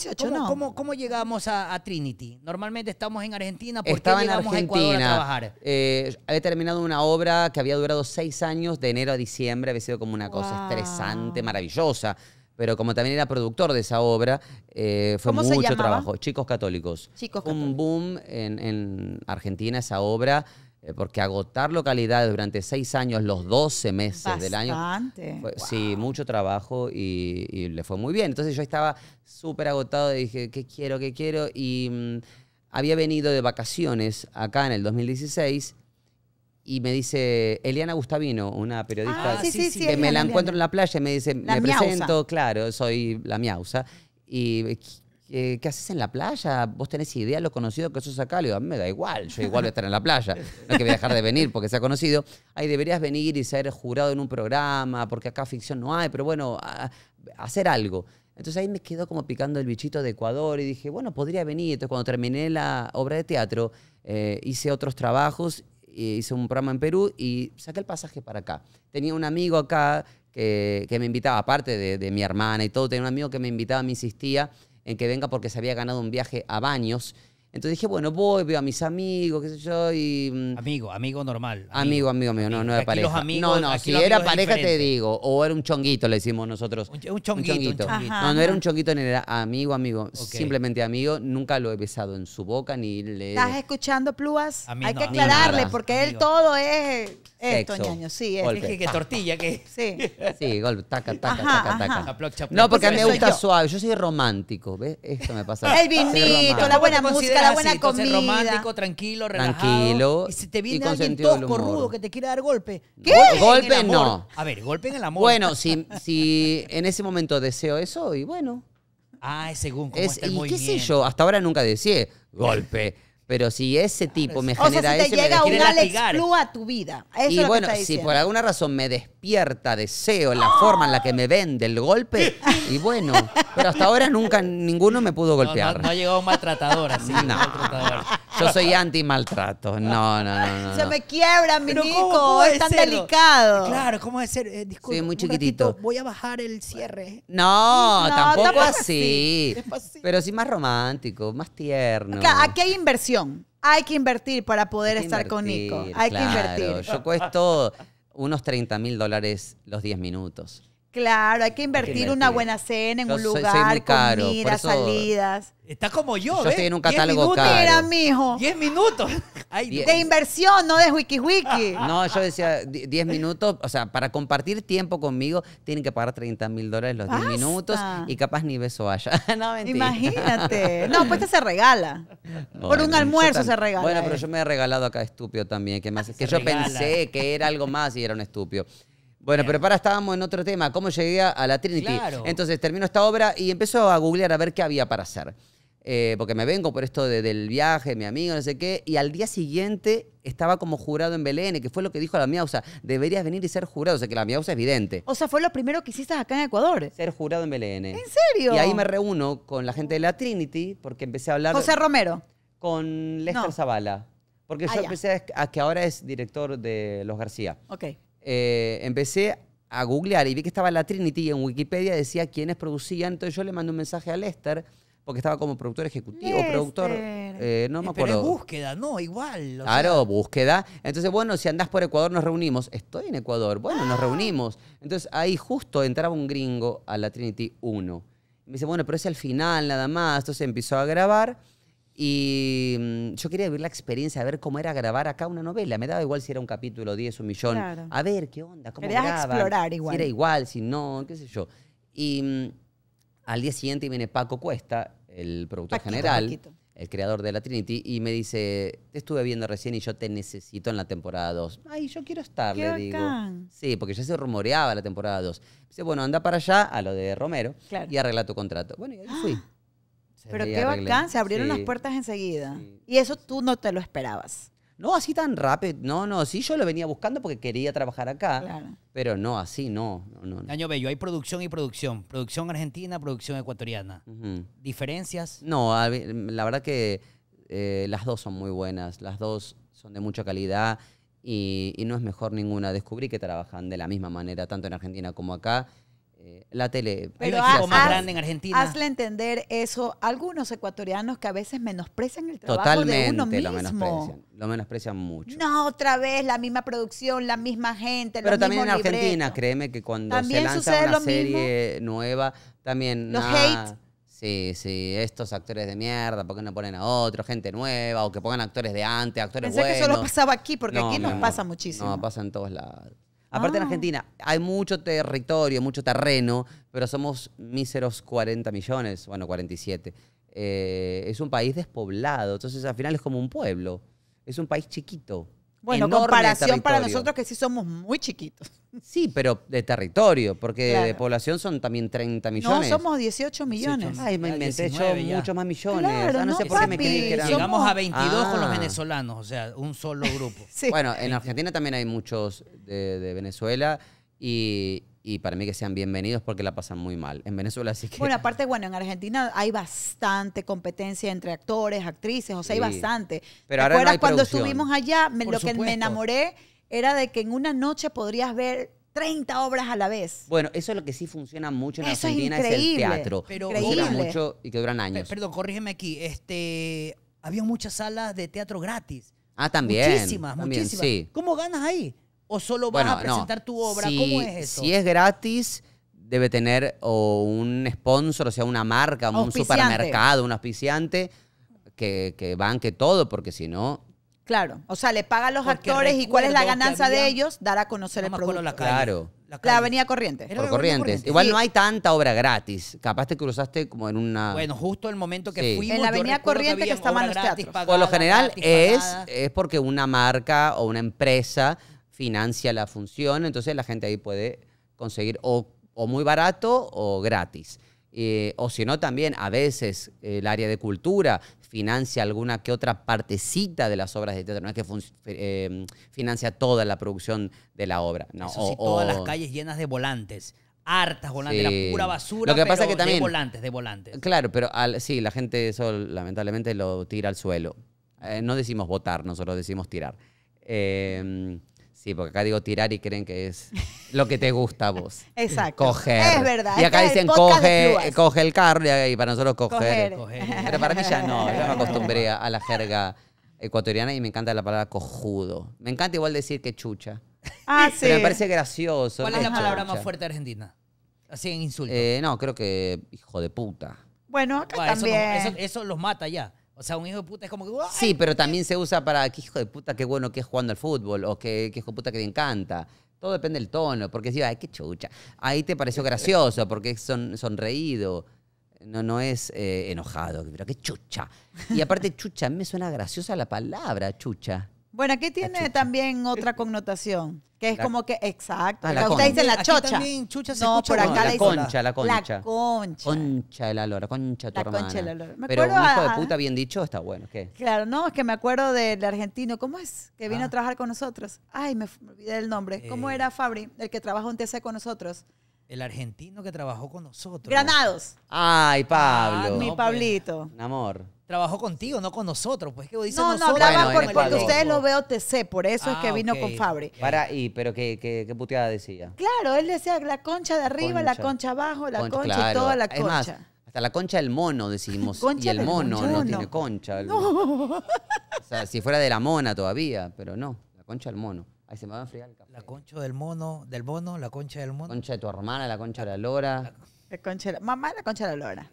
¿cómo, cómo, llegamos, a, Trinity? Normalmente estamos en Argentina, ¿por Estaba llegamos en a Ecuador a trabajar? había eh, terminado una obra que había durado seis años, de enero a diciembre, había sido como una cosa estresante, maravillosa pero como también era productor de esa obra, eh, fue mucho trabajo. Chicos Católicos. Chicos Un boom en, Argentina esa obra eh, porque agotar localidades durante seis años, los 12 meses del año. Sí, mucho trabajo y, le fue muy bien. Entonces yo estaba súper agotado y dije, ¿qué quiero? ¿Qué quiero? Y mm, había venido de vacaciones acá en el 2016 y me dice Eliana Gustavino, una periodista ah, que me la encuentro en la playa y me dice, me presento, claro, soy la miausa. Y eh, ¿qué, haces en la playa? ¿Vos tenés idea de lo conocido que sos acá? Le digo, a mí me da igual, yo igual voy a estar en la playa. No es que voy a dejar de venir porque sea conocido. ahí deberías venir y ser jurado en un programa, porque acá ficción no hay, pero bueno, hacer algo. Entonces ahí me quedó como picando el bichito de Ecuador y dije, bueno, podría venir. Entonces cuando terminé la obra de teatro, eh, hice otros trabajos hice un programa en Perú y saqué el pasaje para acá. Tenía un amigo acá que, me invitaba, aparte de, de, mi hermana y todo, tenía un amigo que me invitaba, me insistía en que venga porque se había ganado un viaje a Baños entonces dije, bueno, voy, veo a mis amigos, qué sé yo, y... Mm, amigo, amigo normal. Amigo, amigo, amigo, no, no era pareja. Los amigos, no, no, si era pareja te digo, o era un chonguito, le decimos nosotros. Un, chonguito. Un chonguito. no, no era un chonguito, ni era amigo, amigo, simplemente amigo. Nunca lo he besado en su boca, ni le... ¿Estás escuchando, Plúas? Hay que aclararle, porque él todo es esto, ñaño, sí. Es. Que, tortilla, que... Sí. Sí, golpe, taca, taca, taca, taca. No, porque a mí me gusta suave, yo soy romántico, ¿ves? Esto me pasa. El vinito, la buena música una buena romántico, tranquilo, relajado. Tranquilo. Y si te viene alguien tosco, rudo, que te quiere dar golpe. ¿Qué? Golpe no. A ver, golpe en el amor. Bueno, si, si en ese momento deseo eso, y bueno. Ah, es según cómo está el y qué sé yo, hasta ahora nunca decía golpe. Pero si ese tipo me genera si te llega un Alex a tu vida. y bueno, si por alguna razón me despierta deseo la forma en la que me vende el golpe, y bueno, pero hasta ahora nunca ninguno me pudo golpear. No, ha llegado un maltratador así. No. Yo soy anti-maltrato. No, no, no, Se me quiebra, mi Nico. Es tan delicado. Claro, ¿cómo es ser? Eh, disculpe, soy muy chiquitito. voy a bajar el cierre. No, tampoco, así. Pero sí más romántico, más tierno. acá aquí hay inversión hay que invertir para poder estar con Nico. Hay que invertir. Yo cuesto unos 30 mil dólares los 10 minutos. Claro, hay que invertir, una buena cena en un lugar, soy, salidas. Está como yo, Yo estoy en un catálogo caro. Mira, mijo. Diez minutos. De inversión, no de wiki wiki. No, yo decía diez minutos, o sea, para compartir tiempo conmigo tienen que pagar 30 mil dólares los diez minutos y capaz ni beso haya. no, mentira. Imagínate. No, pues te este se regala. Por un almuerzo se regala. Bueno, pero yo me he regalado acá estúpido también, que, me ah, que yo pensé que era algo más y era un estúpido. Bueno, pero para estábamos en otro tema, cómo llegué a la Trinity. Entonces termino esta obra y empiezo a googlear a ver qué había para hacer. Eh, porque me vengo por esto del viaje, mi amigo, no sé qué, y al día siguiente estaba como jurado en Belén, que fue lo que dijo la Miausa, deberías venir y ser jurado, o sea que la Miausa es evidente. O sea, fue lo primero que hiciste acá en Ecuador. Ser jurado en Belén. ¿En serio? Y ahí me reúno con la gente de la Trinity, porque empecé a hablar... José Romero. Con Lester Zavala. Porque yo ah, empecé a, que ahora es director de Los García. Ok. Eh, empecé a googlear y vi que estaba la Trinity y en Wikipedia decía quiénes producían. Entonces yo le mandé un mensaje a Lester porque estaba como productor ejecutivo, productor, eh, no me eh, acuerdo. Pero búsqueda, no, igual. Claro, búsqueda. Entonces, bueno, si andás por Ecuador nos reunimos. Estoy en Ecuador, bueno, nos ah. reunimos. Entonces ahí justo entraba un gringo a la Trinity 1. Me dice, bueno, pero es al final nada más. Entonces empezó a grabar. Y mm, yo quería vivir la experiencia, a ver cómo era grabar acá una novela. Me daba igual si era un capítulo 10, un millón. A ver qué onda, cómo explorar igual. Si era igual, si no, qué sé yo. Y mm, al día siguiente viene Paco Cuesta, el productor general, el creador de la Trinity, y me dice, te estuve viendo recién y yo te necesito en la temporada 2. Ay, yo quiero estar, le digo. Sí, porque ya se rumoreaba la temporada 2. Dice, bueno, anda para allá, a lo de Romero, y arregla tu contrato. Bueno, y ahí fui. Pero qué bacán, se abrieron las puertas enseguida. Y eso tú no te lo esperabas. No, así tan rápido. No, no, sí, yo lo venía buscando porque quería trabajar acá. Pero no, así no. no, Año Bello, hay producción y producción. Producción argentina, producción ecuatoriana. ¿Diferencias? No, la verdad que eh, las dos son muy buenas. Las dos son de mucha calidad y, y no es mejor ninguna. Descubrí que trabajan de la misma manera, tanto en Argentina como acá. Eh, la tele. Pero más grande en Argentina. Hazle entender eso algunos ecuatorianos que a veces menosprecian el trabajo Totalmente de uno mismo. Lo menosprecian, lo menosprecian mucho. No, otra vez la misma producción, la misma gente, Pero también en Argentina, créeme que cuando se lanza una serie nueva, también los hate. Sí, sí, estos actores de mierda, ¿por qué no ponen a otro, gente nueva, o que pongan actores de antes, actores buenos? Pensé que solo pasaba aquí, porque aquí nos pasa muchísimo. No, pasa en todos lados. Aparte en ah. Argentina hay mucho territorio, mucho terreno, pero somos míseros 40 millones, bueno, 47. Eh, es un país despoblado, entonces al final es como un pueblo, es un país chiquito. Bueno, comparación para nosotros que sí somos muy chiquitos. Sí, pero de territorio, porque de población son también 30 millones. No, somos 18 millones. Ay, me ah, inventé mucho más millones. Claro, ah, no, sé por qué Llegamos a 22 con los ah. venezolanos, o sea, un solo grupo. Bueno, en Argentina también hay muchos de Venezuela y, y para mí que sean bienvenidos porque la pasan muy mal. En Venezuela sí que... Bueno, aparte, bueno, en Argentina hay bastante competencia entre actores, actrices, o sea, hay bastante. Pero ahora cuando estuvimos allá? lo que me enamoré era de que en una noche podrías ver 30 obras a la vez. Bueno, eso es lo que sí funciona mucho en Argentina, es, el teatro. Pero funciona mucho y que duran años. perdón, corrígeme aquí. Este, había muchas salas de teatro gratis. Ah, también. Muchísimas, muchísimas. Sí. ¿Cómo ganas ahí? ¿O solo vas a presentar tu obra? ¿Cómo es eso? Si es gratis, debe tener o un sponsor, o sea, una marca, un supermercado, un auspiciante que, que banque todo, porque si no, Claro, o sea, le pagan los actores y cuál es la ganancia de ellos, dar a conocer el producto. claro. La, avenida Corrientes. Por Corrientes. Igual no hay tanta obra gratis. Capaz te cruzaste como en una... Bueno, justo el momento que fuimos... En la avenida Corrientes que, estaban está Teatros. Por lo general es, es porque una marca o una empresa financia la función, entonces la gente ahí puede conseguir o, muy barato o gratis. Eh, o si no, también a veces el área de cultura financia alguna que otra partecita de las obras de teatro. No es que eh, financia toda la producción de la obra. No, Eso todas las calles llenas de volantes. Hartas volantes, la pura basura, lo que pasa que también, de volantes, de volantes. Claro, pero al, sí, la gente eso lamentablemente lo tira al suelo. Eh, no decimos votar, nosotros decimos tirar. Eh, Sí, porque acá digo tirar y creen que es lo que te gusta a vos. Exacto. Coger. Es verdad. Y acá este dicen coge, coge el carro y para nosotros coger. Pero para mí ya no, yo me acostumbré a la jerga ecuatoriana y me encanta la palabra cojudo. Me encanta igual decir que chucha. Ah, sí. me parece gracioso. ¿Cuál es la palabra más fuerte Argentina? Así en insulto. Eh, no, creo que hijo de puta. Bueno, acá también. eso los mata ya. O sea, un hijo de puta es como que... Sí, pero también se usa para qué hijo de puta, qué bueno que es jugando al fútbol, o qué, hijo de puta que te encanta. Todo depende del tono, porque si, ay, qué chucha. Ahí te pareció este, gracioso, porque son, sonreído. No, no es eh, enojado, pero qué chucha. Y aparte, chucha, me suena graciosa la palabra chucha. Bueno, aquí tiene también otra connotación, que es como que, exacto. Ah, la usted dice la chocha. también chucha se no, por acá la, la concha, la concha. La concha. Concha de la lora, concha de tu la Concha de la lora. Me Pero un hijo de puta bien dicho está bueno, ¿qué? Claro, no, es que me acuerdo del argentino, ¿cómo es? Que vino a ah. trabajar con nosotros. Ay, me, olvidé el nombre. ¿Cómo eh. era Fabri, el que trabajó en TC con nosotros? El argentino que trabajó con nosotros. Granados. Ay, Pablo. Ah, mi pues, Pablito. Pues, un amor trabajó contigo, no con nosotros. Pues que dice no, no hablaba porque, ustedes lo veo TC, por eso es que ah, vino con Fabri. Para, y, pero ¿qué, puteada decía? Claro, él decía la concha de arriba, la concha abajo, la concha, y toda la concha. hasta la concha del mono decimos. Concha y el mono no, tiene concha. No. O sea, si fuera de la mona todavía, pero no, la concha del mono. Ahí se me va a enfriar el La concha del mono, del mono, la concha del mono. concha de tu hermana, la concha de la lora. concha mamá, la concha de la lora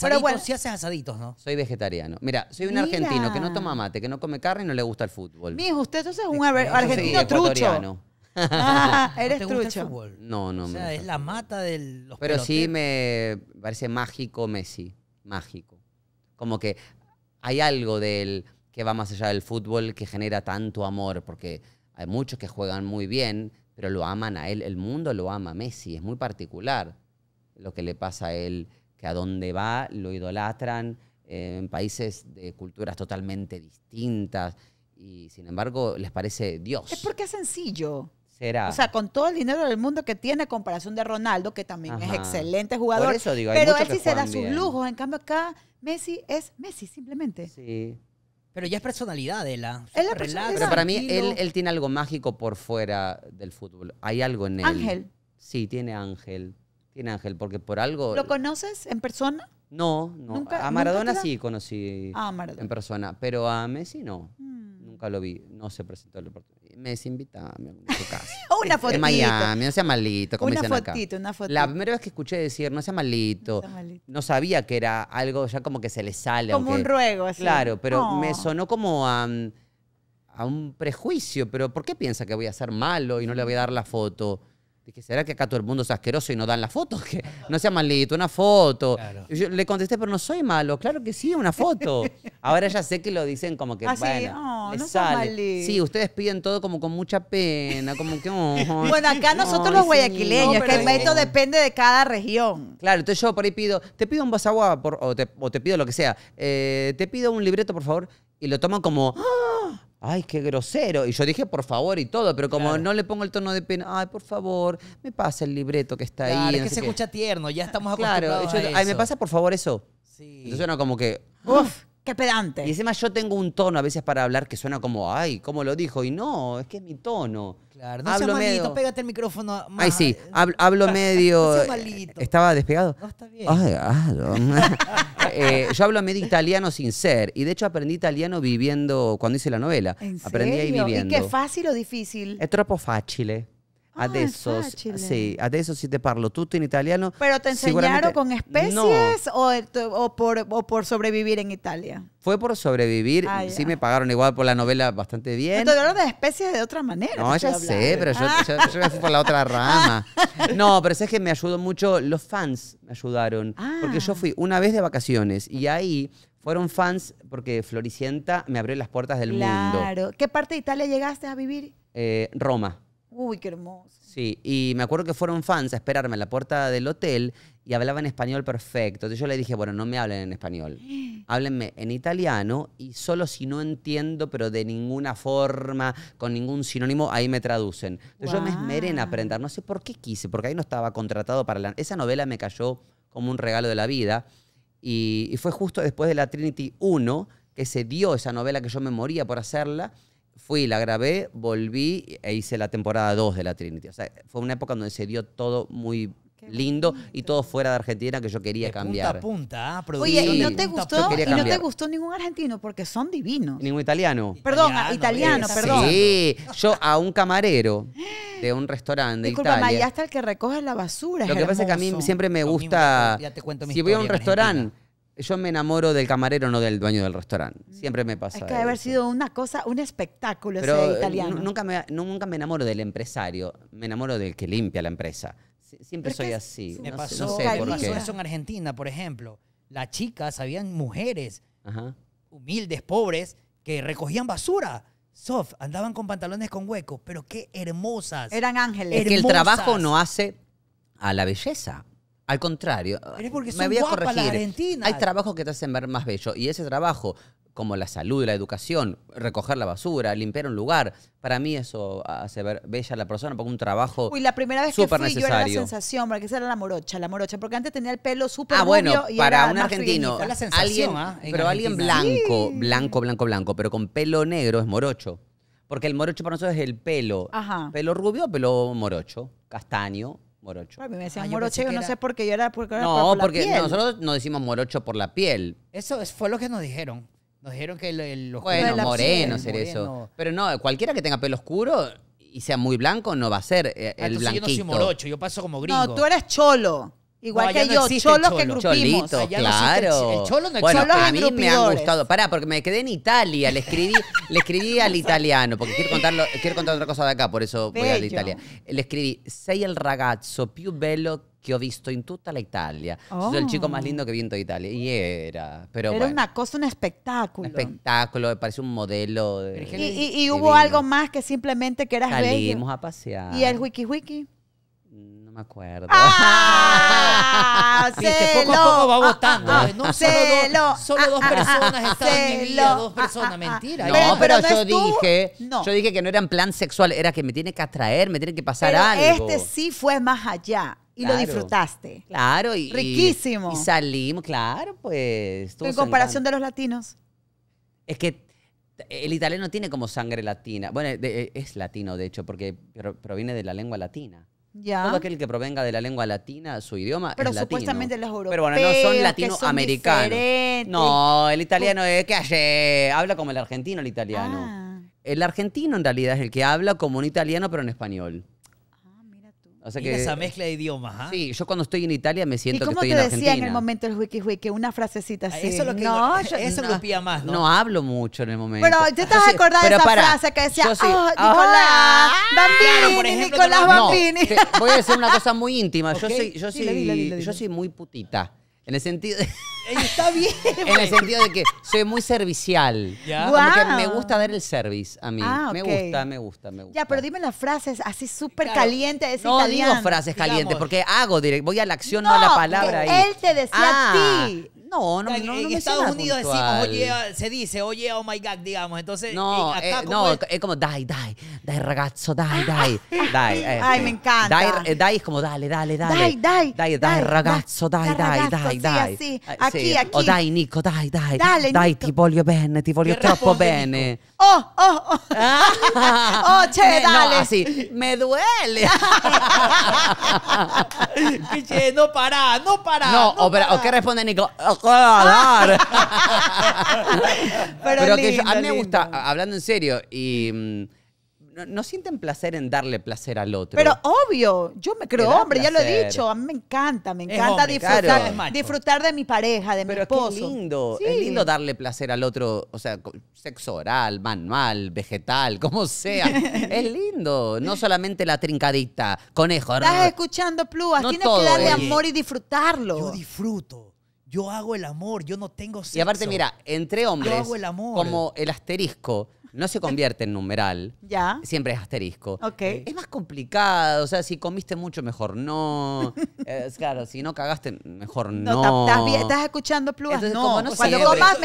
pero bueno. si haces asaditos, ¿no? Soy vegetariano. Mira, soy un argentino que no toma mate, que no come carne y no le gusta el fútbol. Mijo, usted entonces es un argentino trucho. Ah, eres trucho. No, no. O sea, es la mata de los Pero sí me parece mágico Messi, mágico. Como que hay algo del que va más allá del fútbol que genera tanto amor, porque hay muchos que juegan muy bien, pero lo aman a él, el mundo lo ama a Messi, es muy particular lo que le pasa a él a dónde va lo idolatran eh, en países de culturas totalmente distintas y sin embargo les parece Dios. Es porque es sencillo. Será. O sea, con todo el dinero del mundo que tiene a comparación de Ronaldo, que también es excelente jugador. pero él sí se da sus lujos. En cambio, acá Messi es Messi, simplemente. Sí. Pero ya es personalidad de ¿ah? Es la Pero para mí, él, él, tiene algo mágico por fuera del fútbol. Hay algo en él. Ángel. Sí, tiene ángel tiene Ángel, porque por algo... ¿Lo conoces en persona? No, ¿Nunca, a Maradona sí conocí ah, en persona, pero a Messi no. Mm. Nunca lo vi, no se presentó la oportunidad. Messi invitaba a mi casa. una este, fotito. En Miami, no sea malito, como una Una fotito, La primera vez que escuché decir, no sea malito, no, sabía que era algo ya como que se le sale. Como un ruego, así. Claro, pero me sonó como a... Mm, a un prejuicio, pero ¿por qué piensa que voy a ser malo y no le voy a dar la foto? Dije, ¿será que acá todo el mundo es asqueroso y no dan la foto? no sea malito, una foto. Yo le contesté, pero no soy malo. Claro que sí, una foto. Ahora ya sé que lo dicen como que, ah, no bueno, sale. Sí, ustedes piden todo como con mucha pena, como que... Oh, bueno, acá nosotros los guayaquileños, que el esto depende de cada región. Claro, entonces yo por ahí pido, te pido un basagua por, o, te, pido lo que sea, eh, te pido un libreto, por favor, y lo toman como... ¡Ah! ay, qué grosero. Y yo dije, por favor y todo, pero como no le pongo el tono de pena, ay, por favor, me pasa el libreto que está ahí. Es que se escucha tierno, ya estamos acostumbrados claro, Ay, me pasa, por favor, eso. Sí. Entonces suena como que, Uf, ¡Qué pedante! Y encima yo tengo un tono a veces para hablar que suena como, ay, ¿cómo lo dijo? Y no, es que es mi tono. Claro, no hablo medio... pégate el micrófono. Ay, sí, hablo, medio... Eh, ¿Estaba despegado? No, está bien. Ay, ah, Eh, yo hablo medio italiano sin ser. Y de hecho aprendí italiano viviendo, cuando hice la novela. aprendí ahí viviendo. ¿Y qué fácil o difícil? Es troppo facile adesso, de sì, adesso si te parlo tutto en italiano. Pero te enseñaron con especies o, por, sobrevivir en Italia. Fue por sobrevivir, ah, sí me pagaron igual por la novela bastante bien. Pero de especies de otra manera. No, ya sé, pero yo, me fui por la otra rama. No, pero es que me ayudó mucho, los fans me ayudaron, porque yo ah. fui una vez de vacaciones y ahí fueron fans porque Floricienta me abrió las puertas del mundo. Claro. ¿Qué parte de Italia llegaste a vivir? Eh, Roma. Uy, qué hermoso. Sí, y me acuerdo que fueron fans a esperarme en la puerta del hotel y hablaban español perfecto. Entonces yo le dije, bueno, no me hablen en español. Háblenme en italiano y solo si no entiendo, pero de ninguna forma, con ningún sinónimo, ahí me traducen. Entonces yo me esmeré en aprender. No sé por qué quise, porque ahí no estaba contratado para la... Esa novela me cayó como un regalo de la vida. Y, y fue justo después de la Trinity 1 que se dio esa novela que yo me moría por hacerla fui, la grabé, volví e hice la temporada 2 de la Trinity. O sea, fue una época donde se dio todo muy lindo y todo fuera de Argentina que yo quería cambiar. Punta a ¿ah? punta, Oye, ¿y no te gustó? no te gustó ningún argentino? Porque son divinos. Ningún italiano. Perdón, italiano, perdón. Sí, yo a un camarero de un restaurante de Italia. Ma, y hasta el que recoge la basura. Lo que pasa es que a mí siempre me gusta. Ya te cuento mi si voy a un restaurante yo me enamoro del camarero, no del dueño del restaurante. Siempre me pasa. Es que haber sido una cosa, un espectáculo ese eh, italiano. Nunca me, nunca me enamoro del empresario, me enamoro del que limpia la empresa. Siempre soy así. Me pasó, eso en Argentina, por ejemplo. Las chicas, habían mujeres humildes, pobres, que recogían basura soft, andaban con pantalones con hueco. pero qué hermosas. Eran ángeles. Es que el trabajo no hace a la belleza. Al contrario, me voy Hay trabajos que te hacen ver más bello y ese trabajo, como la salud, la educación, recoger la basura, limpiar un lugar, para mí eso hace ver bella a la persona porque un trabajo Uy, la primera vez que fui yo era la sensación, para esa era la morocha, la morocha, porque antes tenía el pelo súper Ah, bueno, para un argentino, alguien, ¿ah? pero alguien blanco, blanco, blanco, blanco, pero con pelo negro es morocho. Porque el morocho para nosotros es el pelo. Pelo rubio, pelo morocho, castaño. Morocho. A mí me decían ah, morocho, yo, no sé por qué yo era, porque era no, porque nosotros no decimos morocho por la piel. Eso fue lo que nos dijeron. Nos dijeron que el, Bueno, moreno ser eso. Pero no, cualquiera que tenga pelo oscuro y sea muy blanco no va a ser eh, el ah, Yo no soy morocho, yo paso como gringo. No, tú eres cholo. Igual que yo, cholos que grupimos. Cholito, claro. el, cholo no bueno, a mí me han gustado. Pará, porque me quedé en Italia. Le escribí, le escribí al italiano, porque quiero, contarlo, quiero contar otra cosa de acá, por eso voy a Italia. Le escribí, sei el ragazzo più bello que he visto en tutta la Italia. Soy el chico más lindo que vi en toda Italia. Y era. Pero, una cosa, un espectáculo. Un espectáculo, parece un modelo. y, y, hubo algo más que simplemente que eras Salimos a pasear. Y el wiki wiki me acuerdo. Ah, poco a poco va votando. Ah, ah, ¿eh? no, solo, dos, solo dos ah, personas están en mi vida, dos personas. Mentira. ¿eh? No, pero, yo dije, yo dije que no era en plan sexual, era que me tiene que atraer, me tiene que pasar algo. Este sí fue más allá. Y lo disfrutaste. Claro, y. Riquísimo. Y, salimos, claro, pues. En comparación de los latinos. Es que el italiano tiene como sangre latina. Bueno, es latino, de hecho, porque proviene de la lengua latina. Todo aquel que provenga de la lengua latina, su idioma Pero es latino. Pero supuestamente los europeos, Pero bueno, no son latinoamericanos. No, el italiano es que habla como el argentino el italiano. Ah. El argentino en realidad es el que habla como un italiano pero en español esa mezcla de idiomas, ¿ah? Sí, yo cuando estoy en Italia me siento que estoy en Argentina. te decía en el momento el wiki wiki? Una frasecita ah, así. Eso es lo que no, eso no, pía más, ¿no? No hablo mucho en el momento. Pero te estás acordando de esa frase que decía, oh, ah, Nicolás Bambini, Nicolás Bambini. voy a decir una cosa muy íntima. Yo soy, yo soy, yo soy muy putita. En el sentido de... en el sentido de que soy muy servicial. Ya. me gusta dar el service a mí. Ah, me gusta, me gusta, me gusta. Ya, pero dime las frases así súper calientes. No italiano. digo frases calientes porque hago directo. Voy a la acción, no, a la palabra. Ahí. Él te decía a ah. ti. No, no, no, En, Estados Unidos se dice, oye, oh my God, digamos. Entonces, no, eh, no, es? como, dai, dai, dai, ragazzo, dai, dai, dai. Eh, Ay, me encanta. Dai, eh, dai es como, dale, dale, dale. Dai, dai. Dai, dai, ragazzo, dai, dai, dai, dai. Aquí, aquí. O oh, dai, Nico, dai, dai. Dale, dai, ti voglio bene, ti voglio troppo bene. Oh, oh, oh. oh, che, me, dale. No, me duele. che, no para, no para. No, no oh, o, Nico? Oh, dar. Pero, a mí me gusta, hablando en serio, y mm, no, sienten placer en darle placer al otro. Pero obvio, yo me creo hombre, ya lo he dicho. A mí me encanta, me encanta disfrutar, disfrutar de mi pareja, de mi esposo. es lindo, es lindo darle placer al otro, o sea, sexo oral, manual, vegetal, como sea. es lindo, no solamente la trincadita, conejo. Estás escuchando, plúas, tienes que darle amor y disfrutarlo. Yo disfruto. Yo hago el amor, yo no tengo sexo. Y aparte, mira, entre hombres, el amor. como el asterisco no se convierte en numeral, ya. siempre es asterisco. Okay. Es más complicado, o sea, si comiste mucho, mejor no. Eh, claro, si no cagaste, mejor no. no. ¿Estás escuchando pluma no, cuando siempre. comas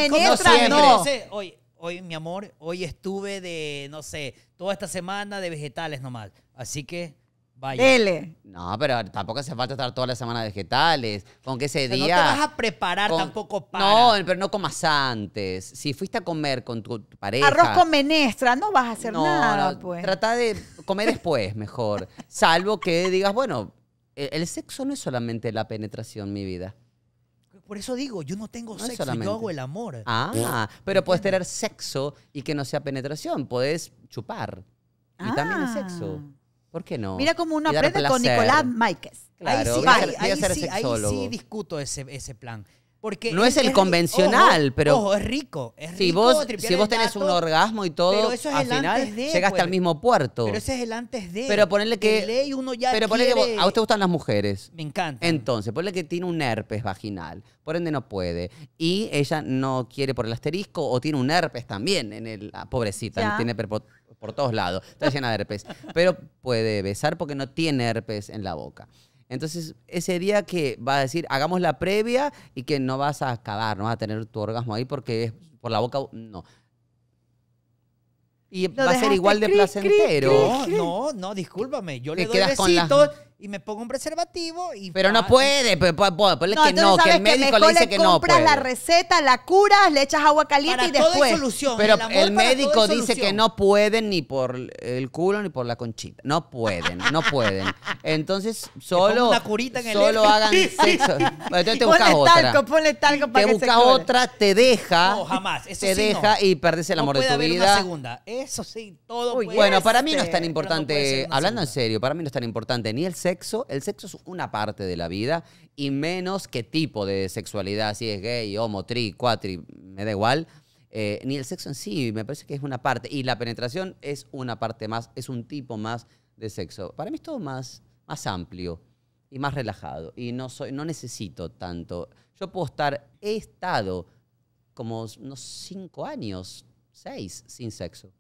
no. Hoy, hoy, mi amor, hoy estuve de, no sé, toda esta semana de vegetales nomás. Así que Vaya. No, pero tampoco hace falta estar toda la semana vegetales. Con que ese día. No te vas a preparar tampoco para. No, pero no comas antes. Si fuiste a comer con tu, pareja. Arroz con menestra, no vas a hacer nada, no, pues. Trata de comer después, mejor. Salvo que digas, bueno, e-, el, sexo no es solamente la penetración, mi vida. Por eso digo, yo no tengo sexo, yo hago el amor. Ah, pero puedes tener sexo y que no sea penetración. puedes chupar. Y también es sexo. Ah. ¿Por qué no? Mira como uno aprende con Nicolás Maikes. ahí sí, ahí, sí, discuto ese, ese plan. Porque no es, el convencional, pero. Ojo, es rico. Es si vos, si vos tenés un orgasmo y todo, al final llegaste al mismo puerto. Pero ese es el antes de. Pero ponerle que. Ley uno ya pero ponerle que a usted gustan las mujeres. Me encanta. Entonces, ponle que tiene un herpes vaginal. Por ende, no puede. Y ella no quiere por el asterisco o tiene un herpes también en el. pobrecita, ya. tiene por todos lados, está llena de herpes, pero puede besar porque no tiene herpes en la boca. Entonces, ese día que va a decir, hagamos la previa y que no vas a acabar, no vas a tener tu orgasmo ahí porque es por la boca, no. Y va a ser igual de placentero. no, no, no, discúlpame. Yo le doy besitos y me pongo un preservativo y... Pero no puede, pues, pues, pues, pues que no, que el médico le dice que no compras la receta, la curas, le echas agua caliente y después... Todo solución, Pero el, médico dice que no pueden ni por el culo ni por la conchita. No pueden, no pueden. Entonces, solo, una curita solo hagan sexo. talco te ponle otra. Talco, ponle talco te busca otra, te deja. No, jamás. te deja y perdes el amor de tu haber vida. Una segunda. Eso sí, todo puede Bueno, para mí no es tan importante, hablando en serio, para mí no es tan importante ni el sexo el sexo es una parte de la vida y menos qué tipo de sexualidad, si es gay, homo, tri, cuatri, me da igual. Eh, ni el sexo en sí, me parece que es una parte. Y la penetración es una parte más, es un tipo más de sexo. Para mí es todo más, más amplio y más relajado. Y no, soy, no necesito tanto. Yo puedo estar, he estado como unos cinco años, seis, sin sexo.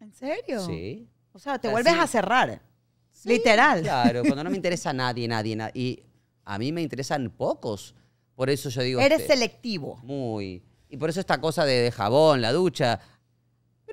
¿En serio? Sí. O sea, te vuelves a cerrar. Literal. Claro, cuando no me interesa nadie, nadie, Y a mí me interesan pocos. Por eso yo digo. Eres este, selectivo. Muy. Y por eso esta cosa de jabón, la ducha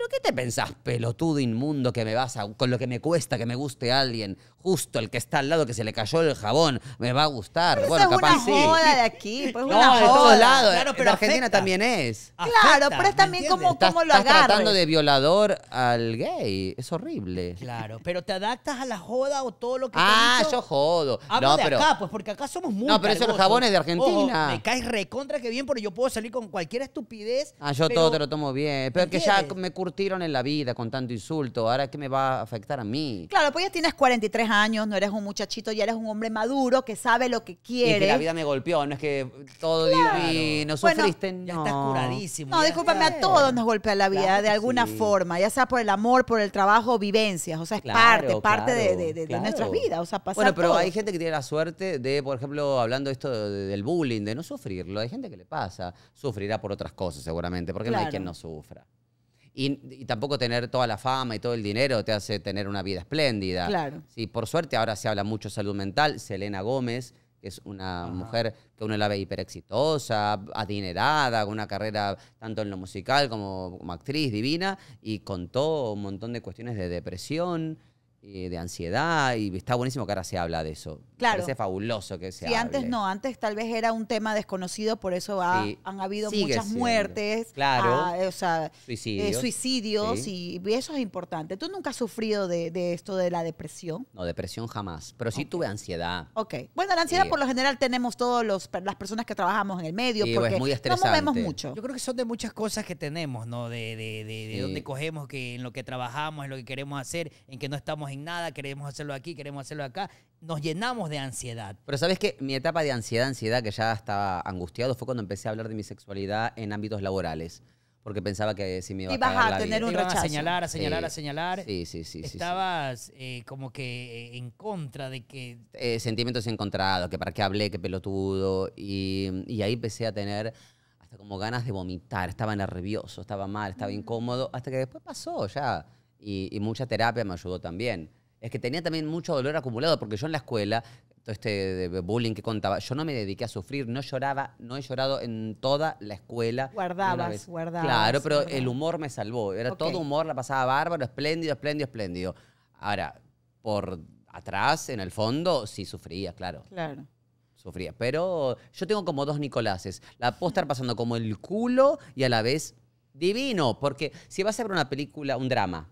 ¿Pero qué te pensás, pelotudo inmundo, que me vas a. con lo que me cuesta que me guste alguien? Justo el que está al lado que se le cayó el jabón, me va a gustar. bueno, eso capaz es una joda de aquí, pues no, de todos lados. Claro, pero en Argentina también es. claro, pero es también como, lo agarras. Estás tratando de violador al gay. Es horrible. Claro, pero te adaptas a la joda o todo lo que Ah, yo jodo. Hablo no, de pero... acá, pues porque acá somos muy No, pero eso los jabones de Argentina. me caes recontra que bien, pero yo puedo salir con cualquier estupidez. Ah, yo todo te lo tomo bien. Pero que ya me curto tirón en la vida con tanto insulto, ahora qué me va a afectar a mí. Claro, pues ya tienes 43 años, no eres un muchachito, ya eres un hombre maduro que sabe lo que quiere. Y que la vida me golpeó, no es que todo divino, sufriste. ya estás curadísimo. No, discúlpame, a todos nos golpea la vida de alguna forma, ya sea por el amor, por el trabajo, vivencias, o sea, es parte, parte de, nuestra vida. nuestras vidas, o sea, pasa Bueno, pero hay gente que tiene la suerte de, por ejemplo, hablando esto del bullying, de no sufrirlo, hay gente que le pasa, sufrirá por otras cosas seguramente, porque no hay quien no sufra. Y, tampoco tener toda la fama y todo el dinero te hace tener una vida espléndida. Claro. por suerte ahora se habla mucho salud mental. Selena Gómez, que es una mujer que uno la ve hiper exitosa, adinerada, con una carrera tanto en lo musical como, como actriz divina, y contó un montón de cuestiones de depresión, de ansiedad, y está buenísimo que ahora se habla de eso. Claro. Parece fabuloso que sea. Sí, antes no, antes tal vez era un tema desconocido, por eso han habido muchas muertes. Claro. Ah, o sea, eh, suicidios. suicidios y eso es importante. ¿Tú nunca has sufrido de, esto de la depresión? No, depresión jamás, pero sí tuve ansiedad. Ok. Bueno, la ansiedad por lo general tenemos todos los, las personas que trabajamos en el medio porque es no movemos mucho. Yo creo que son de muchas cosas que tenemos, ¿no? De, de, de dónde cogemos, que en lo que trabajamos, en lo que queremos hacer, en que no estamos en nada, queremos hacerlo aquí, queremos hacerlo acá nos llenamos de ansiedad. Pero sabes que mi etapa de ansiedad, ansiedad que ya estaba angustiado, fue cuando empecé a hablar de mi sexualidad en ámbitos laborales. Porque pensaba que si me iba a Ibas a, tener un rechazo. a señalar, a señalar, a señalar. Sí, sí, sí. Estabas sí, eh, como que eh, en contra de que... Eh, sentimientos encontrados, que para qué hablé, qué pelotudo. Y, y ahí empecé a tener hasta como ganas de vomitar. Estaba nervioso, estaba mal, estaba mm. incómodo. Hasta que después pasó ya. Y, y mucha terapia me ayudó también es que tenía también mucho dolor acumulado, porque yo en la escuela, todo este de bullying que contaba, yo no me dediqué a sufrir, no lloraba, no he llorado en toda la escuela. Guardabas, guardabas. Claro, pero el humor me salvó. Era todo humor, la pasaba bárbaro, espléndido, espléndido, espléndido. Ahora, por atrás, en el fondo, sí sufría, claro. Claro sufría. Pero yo tengo como dos Nicoláses. La puedo estar pasando como el culo y a la vez divino. Porque si vas a ver una película, un drama,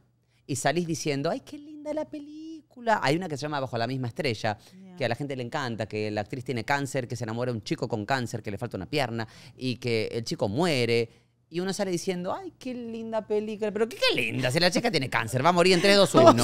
y salís diciendo, ay, qué linda la película. Hay una que se llama Bajo la misma estrella, que a la gente le encanta, que la actriz tiene cáncer, que se enamora de un chico con cáncer, que le falta una pierna y que el chico muere. Y uno sale diciendo, ay, qué linda película. Pero qué, linda, si la chica tiene cáncer, va a morir en 3, 2, 1.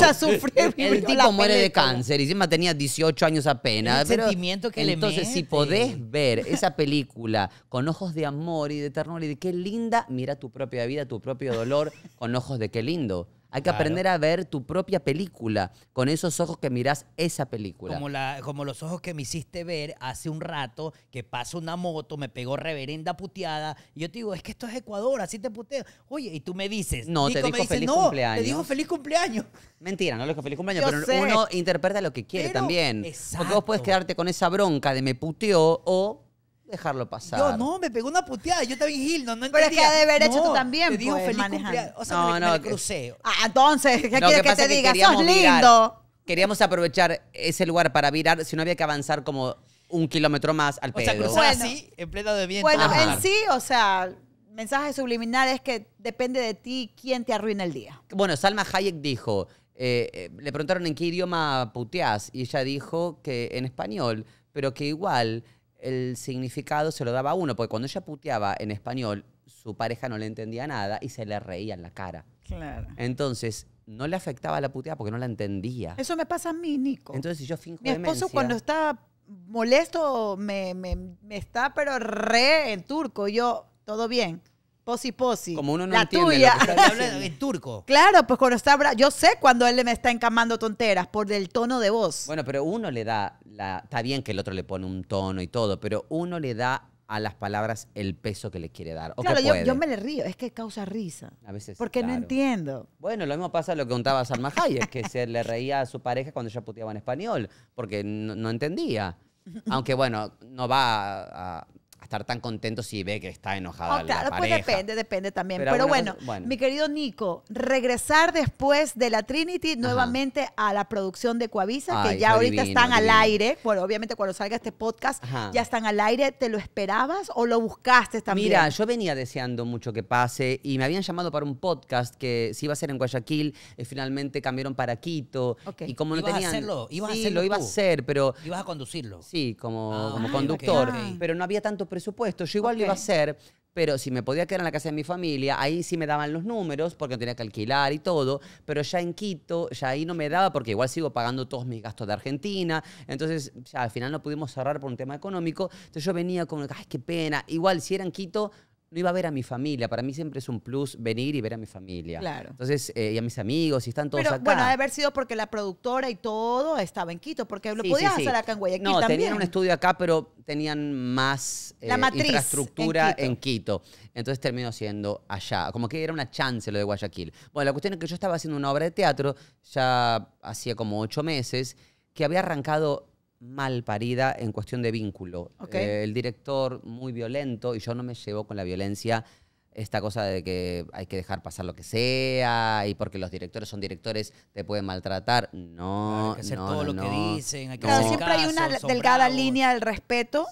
El tipo muere de cáncer y encima tenía 18 años apenas. sentimiento que Entonces, si podés ver esa película con ojos de amor y de ternura y de qué linda, mira tu propia vida, tu propio dolor con ojos de qué lindo. Hay que aprender a ver tu propia película con esos ojos que miras esa película. Como, la, como los ojos que me hiciste ver hace un rato, que pasa una moto, me pegó reverenda puteada, y yo te digo, es que esto es Ecuador, así te puteo. Oye, y tú me dices, no, te dijo feliz cumpleaños. Te dijo feliz cumpleaños. Mentira, no le dijo feliz cumpleaños, pero uno interpreta lo que quiere también. Exacto. Porque vos puedes quedarte con esa bronca de me puteó o dejarlo pasar. Yo no, me pegó una puteada. Yo estaba en no, no entendía. Pero es que de haber hecho tú también, te dijo pues, feliz manejando. O sea, no, me, no, me que... Ah, entonces, ¿qué quieres que, te diga? Sos lindo. Queríamos aprovechar ese lugar para virar, si no había que avanzar como un kilómetro más al pedo. O sea, cruzar así, en pleno de viento. Bueno, en sí, o sea, mensaje subliminal es que depende de ti quién te arruina el día. Bueno, Salma Hayek dijo, eh, eh, le preguntaron en qué idioma puteás, y ella dijo que en español, pero que igual el significado se lo daba a uno, porque cuando ella puteaba en español, su pareja no le entendía nada y se le reía en la cara. Claro. Entonces, no le afectaba la puteada porque no la entendía. Eso me pasa a mí, Nico. Entonces, si yo Mi esposo cuando está molesto me, me, está pero re en turco, yo, todo bien posi posi. Como uno no entiende turco. Claro, pues cuando está yo sé cuando él me está encamando tonteras por el tono de voz. Bueno, pero uno le da la está bien que el otro le pone un tono y todo, pero uno le da a las palabras el peso que le quiere dar. claro, yo, me le río, es que causa risa. A veces. Porque no entiendo. Bueno, lo mismo pasa lo que contaba Salma es que se le reía a su pareja cuando ella puteaba en español, porque no, entendía. Aunque bueno, no va a estar tan contento si ve que está enojada oh, la Pues depende, depende también. Pero, bueno, mi querido Nico, regresar después de la Trinity nuevamente a la producción de Coavisa, que ya ahorita están al aire. Bueno, obviamente cuando salga este podcast ya están al aire. ¿Te lo esperabas o lo buscaste también? Mira, yo venía deseando mucho que pase y me habían llamado para un podcast que se iba a hacer en Guayaquil, y eh, finalmente cambiaron para Quito. Y como no tenían... A hacerlo? a hacerlo? iba a hacer, pero... ¿Ibas a conducirlo? Sí, como, ah, conductor. Pero no había tanto presupuesto. Yo igual lo iba a hacer, pero si me podía quedar en la casa de mi familia, ahí sí me daban los números porque tenía que alquilar y todo, pero ya en Quito, ya ahí no me daba porque igual sigo pagando todos mis gastos de Argentina, entonces ya al final no pudimos cerrar por un tema económico, entonces yo venía como, ay, qué pena, igual si era en Quito, no iba a ver a mi familia. Para mí siempre es un plus venir y ver a mi familia. Claro. Entonces, eh, y a mis amigos, y están todos acá. Bueno, ha haber sido porque la productora y todo estaba en Quito, porque lo podías hacer acá en Guayaquil. No, tenían un estudio acá, pero tenían más eh, la infraestructura en Quito. en Quito. Entonces terminó siendo allá. Como que era una chance lo de Guayaquil. Bueno, la cuestión es que yo estaba haciendo una obra de teatro ya hacía como ocho meses, que había arrancado mal parida en cuestión de vínculo. Eh, el director muy violento y yo no me llevo con la violencia esta cosa de que hay que dejar pasar lo que sea y porque los directores son directores te pueden maltratar. No, hay que hacer todo lo que dicen. Hay que claro, siempre hay una delgada línea del respeto.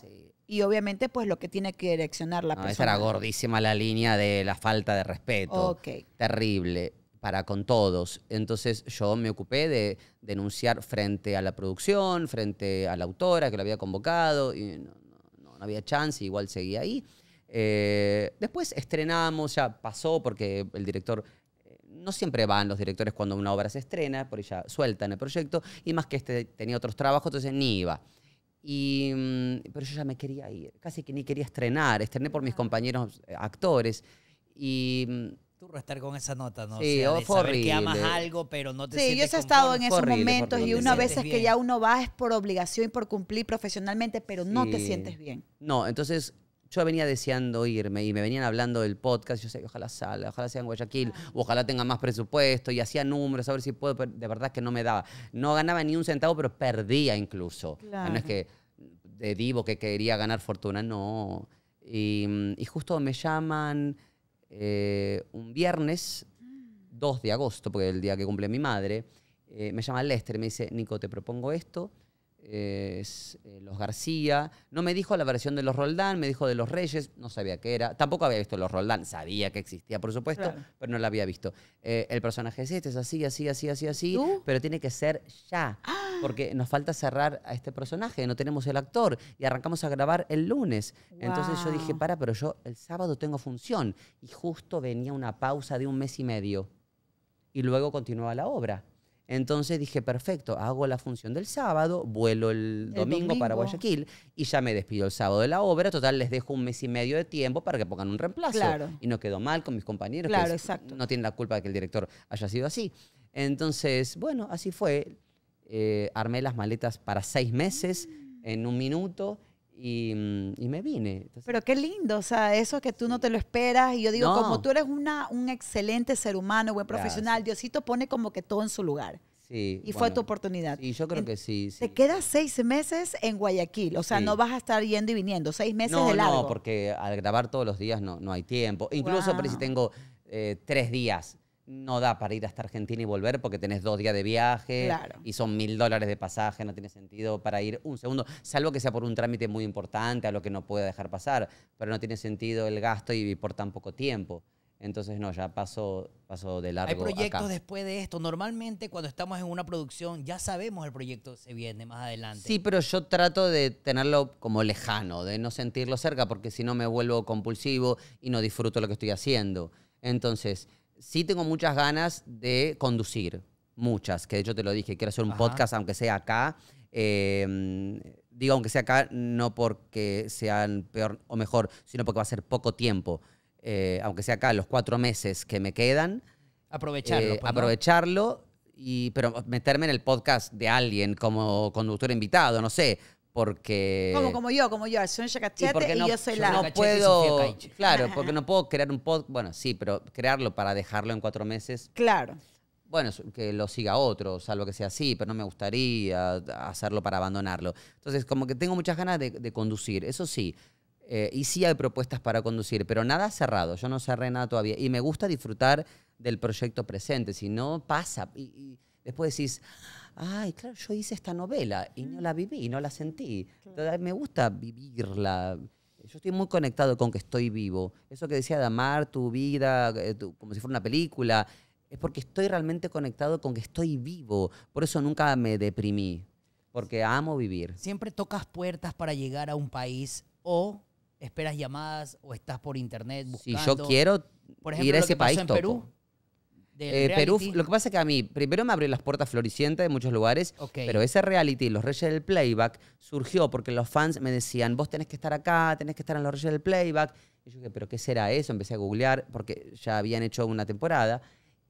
Y obviamente, pues lo que tiene que direccionar la persona. Esa era gordísima la línea de la falta de respeto. Ok. Terrible para con todos. Entonces yo me ocupé de denunciar frente a la producción, frente a la autora que lo había convocado, y no, había chance, igual seguía ahí. Eh, después estrenamos, ya pasó porque el director... Eh, no siempre van los directores cuando una obra se estrena, por ella suelta en el proyecto, y más que este tenía otros trabajos, entonces ni iba. Y, mm, pero yo ya me quería ir, casi que ni quería estrenar, estrené por mis compañeros eh, actores. Y mm, estar con esa nota, ¿no? Sí, o sea, oh, que amas algo, pero no te sientes... Sí, yo he estado en esos momentos y una vez es que ya uno va es por obligación y por cumplir profesionalmente, pero no te sientes bien. No, entonces yo venía deseando irme y me venían hablando del podcast. Yo sé ojalá salga, ojalá sea en Guayaquil, ah. ojalá tenga más presupuesto y hacía números, a ver si puedo, pero de verdad que no me daba. No ganaba ni un centavo, pero perdía incluso. Claro. No es que de divo que quería ganar fortuna, no. y mm, justo me llaman eh, un viernes 2 de agosto, porque es el día que cumple mi madre, eh, me llama Lester y me dice, Nico, te propongo esto, es, eh, los García. No me dijo la versión de los Roldán, me dijo de los Reyes, no sabía qué era. Tampoco había visto los Roldán, sabía que existía, por supuesto, pero no la había visto. Eh, el personaje es este, es así, así, así, así, así, pero tiene que ser ya, ah. porque nos falta cerrar a este personaje, no tenemos el actor y arrancamos a grabar el lunes. Entonces yo dije, para, pero yo el sábado tengo función y justo venía una pausa de un mes y medio y luego continuaba la obra. Entonces dije, perfecto, hago la función del sábado, vuelo el domingo, para Guayaquil y ya me despido el sábado de la obra. Total, les dejo un mes y medio de tiempo para que pongan un reemplazo. Y no quedó mal con mis compañeros. Claro, exacto. No tienen la culpa de que el director haya sido así. Entonces, bueno, así fue. Eh, armé las maletas para seis meses en un minuto y, mm, y, me vine. Pero qué lindo, o sea, eso que tú no te lo esperas. Y yo digo, como tú eres una, un excelente ser humano, buen profesional, Diosito pone como que todo en su lugar. Sí, y fue tu oportunidad. Y yo creo que sí, Te quedas seis meses en Guayaquil, o sea, no vas a estar yendo y viniendo, seis meses de largo. No, porque al grabar todos los días no, no hay tiempo. Incluso, pero si tengo eh, tres días no da para ir hasta Argentina y volver porque tenés dos días de viaje y son mil dólares de pasaje, no tiene sentido para ir un segundo, salvo que sea por un trámite muy importante a lo que no pueda dejar pasar, pero no tiene sentido el gasto y, por tan poco tiempo. Entonces, no, ya paso, paso de largo. Hay proyectos después de esto. Normalmente, cuando estamos en una producción, ya sabemos el proyecto se viene más adelante. Sí, pero yo trato de tenerlo como lejano, de no sentirlo cerca, porque si no me vuelvo compulsivo y no disfruto lo que estoy haciendo. Entonces, sí tengo muchas ganas de conducir, muchas, que de hecho te lo dije, quiero hacer un podcast aunque sea acá. Em, digo aunque sea acá, no porque sean peor o mejor, sino porque va a ser poco tiempo. Eh, aunque sea acá, los cuatro meses que me quedan. Aprovecharlo. Eh, pues, aprovecharlo, y, pero meterme en el podcast de alguien como conductor invitado, no sé porque como como yo como yo soy Cachete y, y, yo soy la no puedo claro porque no puedo crear un pod bueno sí pero crearlo para dejarlo en cuatro meses claro bueno que lo siga otro salvo que sea así pero no me gustaría hacerlo para abandonarlo entonces como que tengo muchas ganas de, conducir eso sí eh, y sí hay propuestas para conducir pero nada cerrado yo no cerré nada todavía y me gusta disfrutar del proyecto presente si no pasa y, y después decís ay, claro, yo hice esta novela y no la viví, no la sentí. Me gusta vivirla. Yo estoy muy conectado con que estoy vivo. Eso que decía de amar tu vida eh, como si fuera una película, es porque estoy realmente conectado con que estoy vivo. Por eso nunca me deprimí, porque amo vivir. Siempre tocas puertas para llegar a un país o esperas llamadas o estás por internet buscando. Si yo quiero por ir a ese país, pasó Perú eh, Perú, lo que pasa es que a mí, primero me abrió las puertas floricientes de muchos lugares, pero ese reality, Los Reyes del Playback, surgió porque los fans me decían, vos tenés que estar acá, tenés que estar en Los Reyes del Playback. Y yo dije, ¿pero qué será eso? Empecé a googlear porque ya habían hecho una temporada.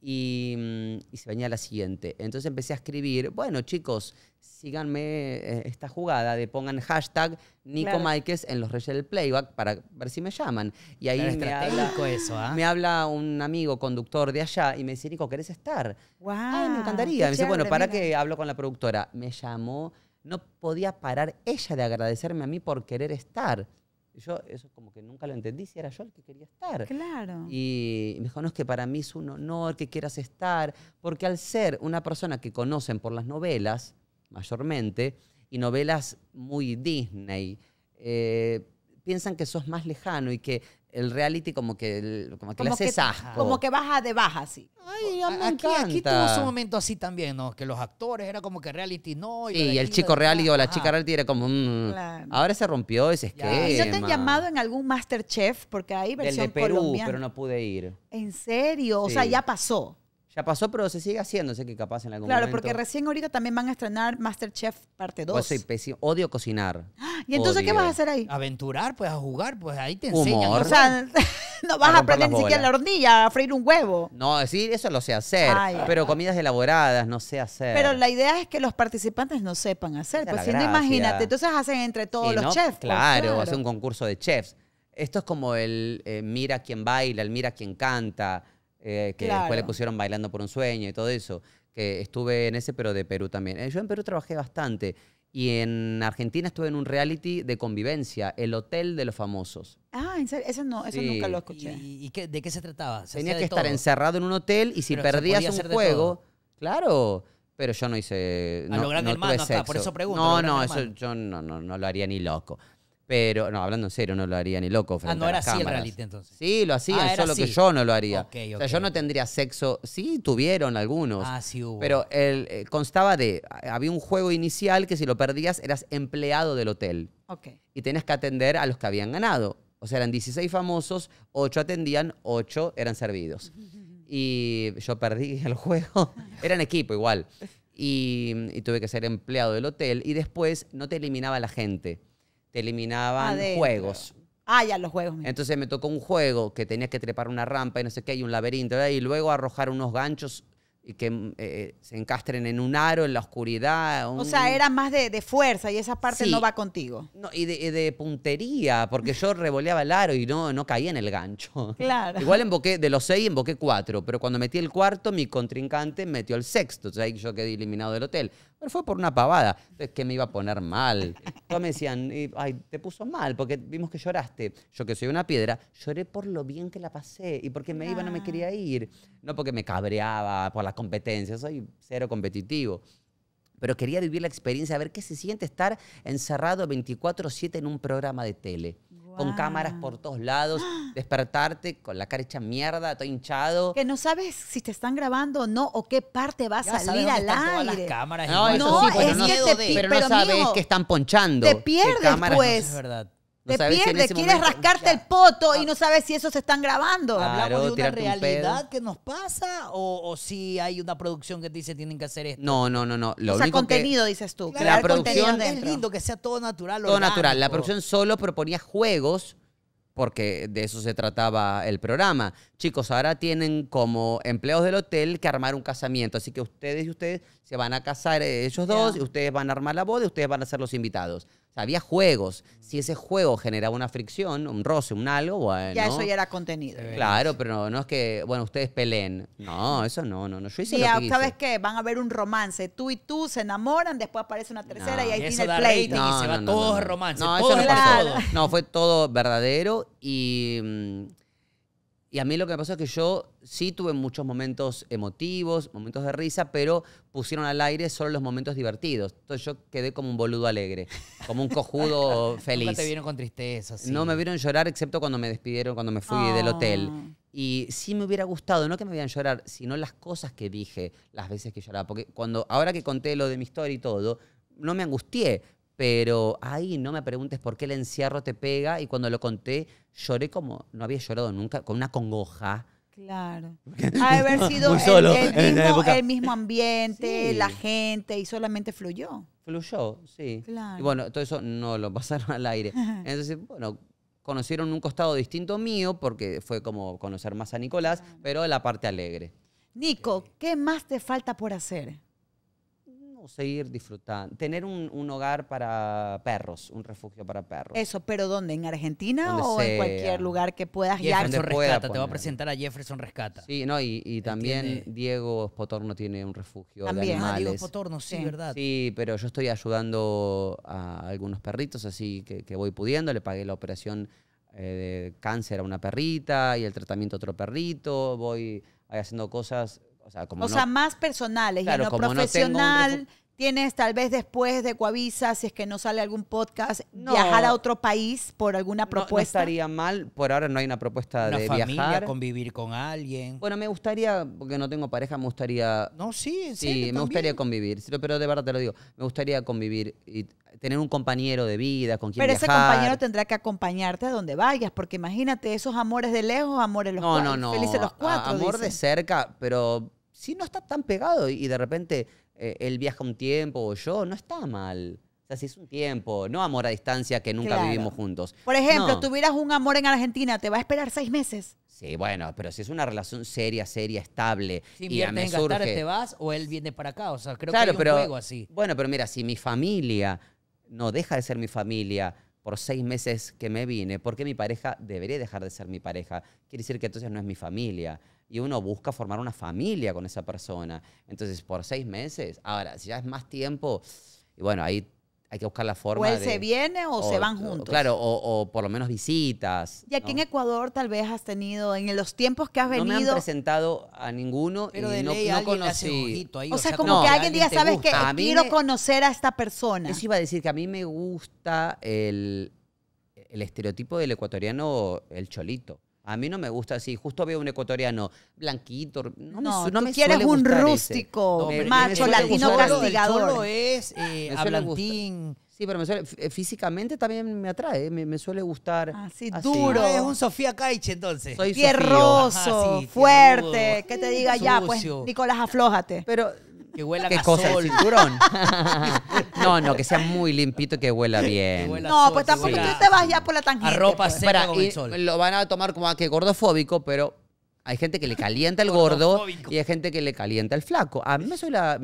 Mm, y, se venía la siguiente. Entonces empecé a escribir, bueno chicos, síganme eh, esta jugada de pongan hashtag Nico en los Reyes del Playback para ver si me llaman. Y ahí me, habla, eso, ¿ah? me habla un amigo conductor de allá y me dice, Nico, ¿querés estar? me encantaría. Me dice, bueno, para qué hablo con la productora. Me llamó, no podía parar ella de agradecerme a mí por querer estar. Yo eso como que nunca lo entendí, si era yo el que quería estar. Claro. Y me dijo, no, es que para mí es un honor que quieras estar, porque al ser una persona que conocen por las novelas, mayormente, y novelas muy Disney, eh, piensan que sos más lejano y que el reality como que, como que como le que, Como que baja de baja, así Ay, me aquí, aquí tuvo su momento así también, ¿no? Que los actores era como que reality no. Y, el chico reality o la chica reality era como... Mm, ahora se rompió ese esquema. ¿Y Yo te he llamado en algún Masterchef? Porque hay versión Perú, pero no pude ir. ¿En serio? O sea, ya pasó. Ya pasó, pero se sigue haciendo, sé que capaz en algún momento. Claro, porque recién ahorita también van a estrenar Masterchef parte 2. Pues odio cocinar. ¿Y entonces qué vas a hacer ahí? Aventurar, pues a jugar, pues ahí te enseñan. O sea, no vas a, aprender ni siquiera la hornilla, a freír un huevo. No, sí, eso lo sé hacer. pero comidas elaboradas no sé hacer. Pero la idea es que los participantes no sepan hacer. Pues si imagínate. Entonces hacen entre todos los chefs. Pues, claro, hace un concurso de chefs. Esto es como el eh, mira quién baila, el mira quién canta eh, que después le pusieron Bailando por un Sueño y todo eso, que estuve en ese, pero de Perú también. Eh, yo en Perú trabajé bastante. Y en Argentina estuve en un reality de convivencia, El Hotel de los Famosos. Ah, ¿en serio? Eso, no, eso nunca lo escuché. ¿Y, de qué se trataba? ¿Se que estar encerrado en un hotel y si perdías un juego, claro, pero yo no hice... no, no por eso pregunto. No, no, yo no lo haría ni loco. Pero, no, hablando en serio, no lo haría ni loco. Frente ah, no era así entonces. Sí, lo hacían, solo ah, que yo no lo haría. O sea, yo no tendría sexo. Sí, tuvieron algunos. Ah, sí hubo. Pero eh, constaba de. Había un juego inicial que si lo perdías eras empleado del hotel. Ok. Y tenías que atender a los que habían ganado. O sea, eran 16 famosos, 8 atendían, 8 eran servidos. Y yo perdí el juego. eran equipo igual. y tuve que ser empleado del hotel. Y después no te eliminaba la gente te eliminaban juegos. Ah, ya los juegos. Entonces me tocó un juego que tenías que trepar una rampa y no sé qué, y un laberinto, y luego arrojar unos ganchos y que mm, eh, eh, se encastren en un aro, en la oscuridad. O sea, era más de, fuerza y esa parte no va contigo. No, y de, puntería, porque yo revoleaba el aro y no, no caía en el gancho. Claro. Igual de los seis emboqué cuatro, pero cuando metí el cuarto, mi contrincante metió el sexto, o sea, yo quedé eliminado del hotel. Pero fue por una pavada. Entonces, que me iba a poner mal? Todos me decían, ay, te puso mal, porque vimos que lloraste. Yo que soy una piedra, lloré por lo bien que la pasé y porque me iba, no me quería ir. No porque me cabreaba por las competencias, soy cero competitivo. Pero quería vivir la experiencia, a ver qué se siente estar encerrado 24-7 en un programa de tele con cámaras por todos lados, despertarte con la cara hecha mierda, todo hinchado. Que no sabes si te están grabando o no, o qué parte va a salir al aire. no, no, que te, pero, no sabes que están ponchando. Te pierdes, pues. es verdad te pierdes, quieres rascarte el poto y ah. no sabes si eso se están grabando. Hablamos de una realidad que nos pasa o, si hay una producción que te dice tienen que hacer esto. No, no, no, no. Lo contenido dices tú. la producción es lindo que sea todo natural. Todo natural. La producción solo proponía juegos porque de eso se trataba el programa. Chicos, ahora tienen como empleos del hotel que armar un casamiento, así que ustedes y ustedes se van a casar eh, ellos dos, y ustedes van a armar la boda y ustedes van a ser los invitados. O había juegos. Si ese juego generaba una fricción, un roce, un algo, bueno. Ya eso ya era contenido. Eh, claro, pero no, es que, bueno, ustedes peleen. No, eso no, no, no. Yo hice lo que ah, ¿sabes qué? Van a ver un romance. Tú y tú se enamoran, después aparece una tercera y ahí tiene el pleito. y se va todo romance. No, eso no No, fue todo verdadero y... Mm, y a mí lo que me pasó es que yo sí tuve muchos momentos emotivos, momentos de risa, pero pusieron al aire solo los momentos divertidos. Entonces yo quedé como un boludo alegre, como un cojudo feliz. No te vieron con tristeza, No me vieron llorar excepto cuando me despidieron, cuando me fui del ah. hotel. Y sí me hubiera gustado, no que me vieran llorar, sino las cosas que dije, las veces que lloraba. Porque cuando, ahora que conté lo de mi historia y todo, no me angustié pero ahí no me preguntes por qué el encierro te pega. Y cuando lo conté, lloré como no había llorado nunca, con una congoja. Claro. Ha haber sido el, mismo, ambiente, la gente, y solamente fluyó. Fluyó, sí. Claro. Y bueno, todo eso no lo pasaron al aire. Entonces, bueno, conocieron un costado distinto mío, porque fue como conocer más a Nicolás, pero la parte alegre. Nico, eh. ¿qué más te falta por hacer? seguir disfrutando. Tener un, hogar para perros, un refugio para perros. Eso, pero ¿dónde? ¿En Argentina o en cualquier lugar que puedas llegar Jefferson Rescata, te va a presentar a Jefferson Rescata. Sí, no, y, también Diego Spotorno tiene un refugio también. Ah, de animales. Diego Spotorno, sí, ¿verdad? Sí, pero yo estoy ayudando a algunos perritos, así que, que voy pudiendo. Le pagué la operación eh, de cáncer a una perrita y el tratamiento a otro perrito. Voy haciendo cosas o sea, como o sea más personales y en lo profesional. No Tienes tal vez después de Coavisa, si es que no sale algún podcast, viajar a otro país por alguna propuesta. No, estaría mal, por ahora no hay una propuesta de familia, viajar. convivir con alguien. Bueno, me gustaría, porque no tengo pareja, me gustaría... No, sí, sí. Sí, me gustaría convivir, pero de verdad te lo digo, me gustaría convivir y tener un compañero de vida con quien Pero ese compañero tendrá que acompañarte a donde vayas, porque imagínate, esos amores de lejos, amores los cuatro, felices los cuatro. amor de cerca, pero si no está tan pegado y de repente eh, él viaja un tiempo o yo, no está mal. O sea, si es un tiempo, no amor a distancia que nunca vivimos juntos. Por ejemplo, tuvieras un amor en Argentina, te va a esperar seis meses. Sí, bueno, pero si es una relación seria, seria, estable. Si y a te vas o él viene para acá. O sea, creo que es un juego así. Bueno, pero mira, si mi familia no deja de ser mi familia, por seis meses que me vine, porque mi pareja debería dejar de ser mi pareja. Quiere decir que entonces no es mi familia. Y uno busca formar una familia con esa persona. Entonces, por seis meses. Ahora, si ya es más tiempo, y bueno, ahí hay que buscar la forma. O él se viene o, se van juntos. claro, o, por lo menos visitas. Y aquí en Ecuador tal vez has tenido, en los tiempos que has venido. No me han presentado a ninguno Pero y no, no conocí. o, sea, como que alguien diga, ¿sabes qué? Quiero conocer a esta persona. Eso iba a decir que a mí me gusta el, el estereotipo del ecuatoriano, el cholito. A mí no me gusta así. Justo veo un ecuatoriano blanquito. No, me, no tú quieres un rústico, macho, latino castigador. castigador. Solo es eh, Sí, pero eh, físicamente también me atrae, eh, me, suele gustar. Ah, así, duro. Ah, es un Sofía Caiche entonces. Soy ah, fuerte, que te diga ya, pues Nicolás, aflójate. Pero que huela ¿Qué cosa, cinturón? no, no, que sea muy limpito y que huela bien. no, pues tampoco tú te vas ya por la tangente. A ropa pues. seca con el sol. Lo van a tomar como a que gordofóbico, pero hay gente que le calienta el gordo y hay gente que le calienta el flaco. A mí me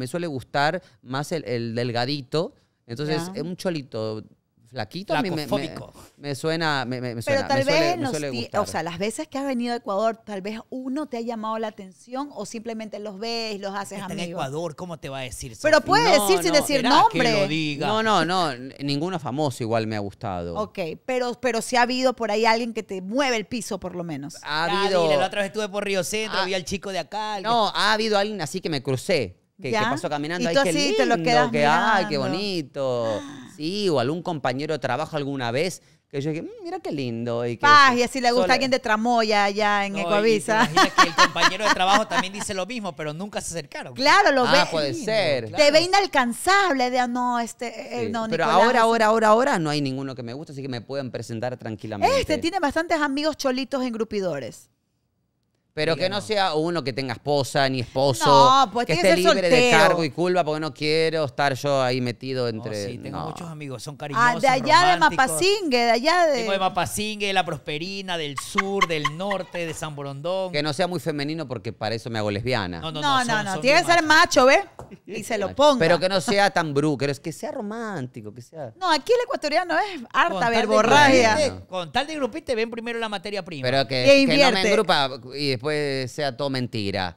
suele, gustar más el, el delgadito. Entonces, es un cholito Flaquito a mí me, me, suena, me, Pero tal vez, o sea, las veces que has venido a Ecuador, tal vez uno te ha llamado la atención o simplemente los ves y los haces Está en Ecuador, ¿cómo te va a decir? Pero puede decir sin decir nombre. No, no, no, ninguno famoso igual me ha gustado. Ok, pero, pero si ha habido por ahí alguien que te mueve el piso por lo menos. Ha habido... la otra vez estuve por Río Centro, ah, vi al chico de acá. No, ha habido alguien así que me crucé. Que, pasó caminando. ¿Y tú qué así te lo quedas que, ay, qué bonito. Ah, o algún compañero de trabajo alguna vez, que yo dije, mm, mira qué lindo. Y y así le gusta a alguien de Tramoya allá en Ecovisa que el compañero de trabajo también dice lo mismo, pero nunca se acercaron. Claro, lo ah, ve. ser. Te ve inalcanzable, de, ah, no, este, eh, no, Pero ahora, ahora, ahora, ahora no hay ninguno que me guste, así que me pueden presentar tranquilamente. Este tiene bastantes amigos cholitos en engrupidores. Pero que no sea uno que tenga esposa ni esposo. No, pues que tiene esté que ser libre de cargo y culpa porque no quiero estar yo ahí metido No, entre. sí, tengo muchos amigos, son ah, cariñosos, Ah, de allá de Mapasingue, de allá de. Tengo de Mapasingue, de La Prosperina, del sur, del norte, de San Borondón. Que no sea muy femenino porque para eso me hago lesbiana. No, no, no, tiene que ser macho, ve Y se lo pongo Pero que no sea tan bru, que es que sea romántico, que sea. No, aquí el ecuatoriano es harta ver. Con tal de grupiste, ven primero la materia prima. Pero que, y después pues sea todo mentira.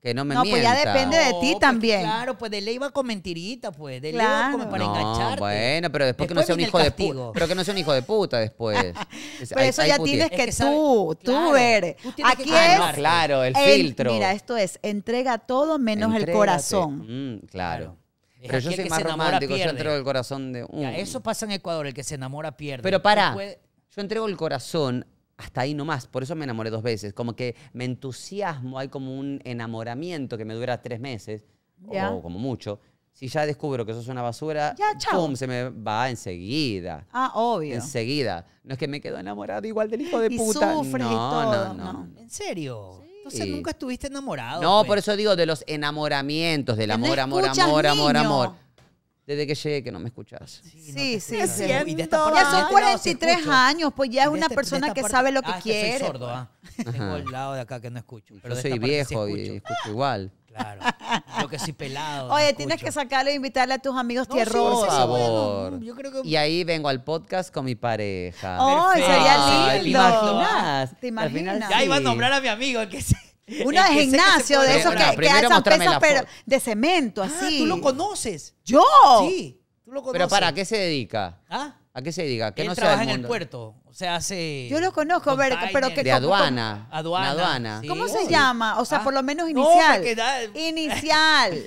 Que no me No, pues ya depende de ti pues, también. claro, pues de ley va con mentirita, pues. De ley como Claro. para No, engancharte. bueno, pero después, que no sea un hijo de puta. Pero que no sea un hijo de puta después. Pero eso ya tienes que, tú, tú ver. Aquí ah, es... claro, el, filtro. Mira, esto es, entrega todo menos el corazón. Mm, claro. Pero yo soy más romántico, yo entrego el corazón de... uno. eso pasa en Ecuador, el que se enamora pierde. Pero para, yo entrego el corazón hasta ahí nomás. Por eso me enamoré dos veces. Como que me entusiasmo, hay como un enamoramiento que me dura tres meses, o como mucho. Si ya descubro que eso es una basura, ¡pum! Se me va enseguida. Ah, obvio. Enseguida. No es que me quedo enamorado igual del hijo de puta. no, No, no, ¿En serio? Entonces nunca estuviste enamorado. No, pues. por eso digo de los enamoramientos, del amor, amor, amor, amor, amor desde que llegué que no me escuchas. Sí, sí, sí. ya son 43 años, pues ya es una persona que sabe lo que ah, quiere. Es soy sordo, ¿ah? Tengo el lado de acá que no escucho. Pero soy viejo y escucho igual. Claro. Lo que sí pelado. Oye, tienes que sacarlo e invitarle a tus amigos no, Por favor. Y ahí vengo al podcast con mi pareja. ¡Oh, sería lindo! ¿Te imaginas? ¿Te imaginas? final, ya iba a nombrar a mi amigo que sí. Uno de gimnasio, de esos que, hacen alzan pesas de cemento, ah, así. ¿Tú lo conoces? ¿Yo? Sí, tú lo conoces. ¿Pero para qué se dedica? ¿Ah? ¿A qué se dedica? Que no trabaja sea trabaja en el puerto. O sea, hace. Yo lo conozco, pero, pero que. De aduana. aduana. ¿Cómo se llama? O sea, ah. por lo menos inicial. Inicial.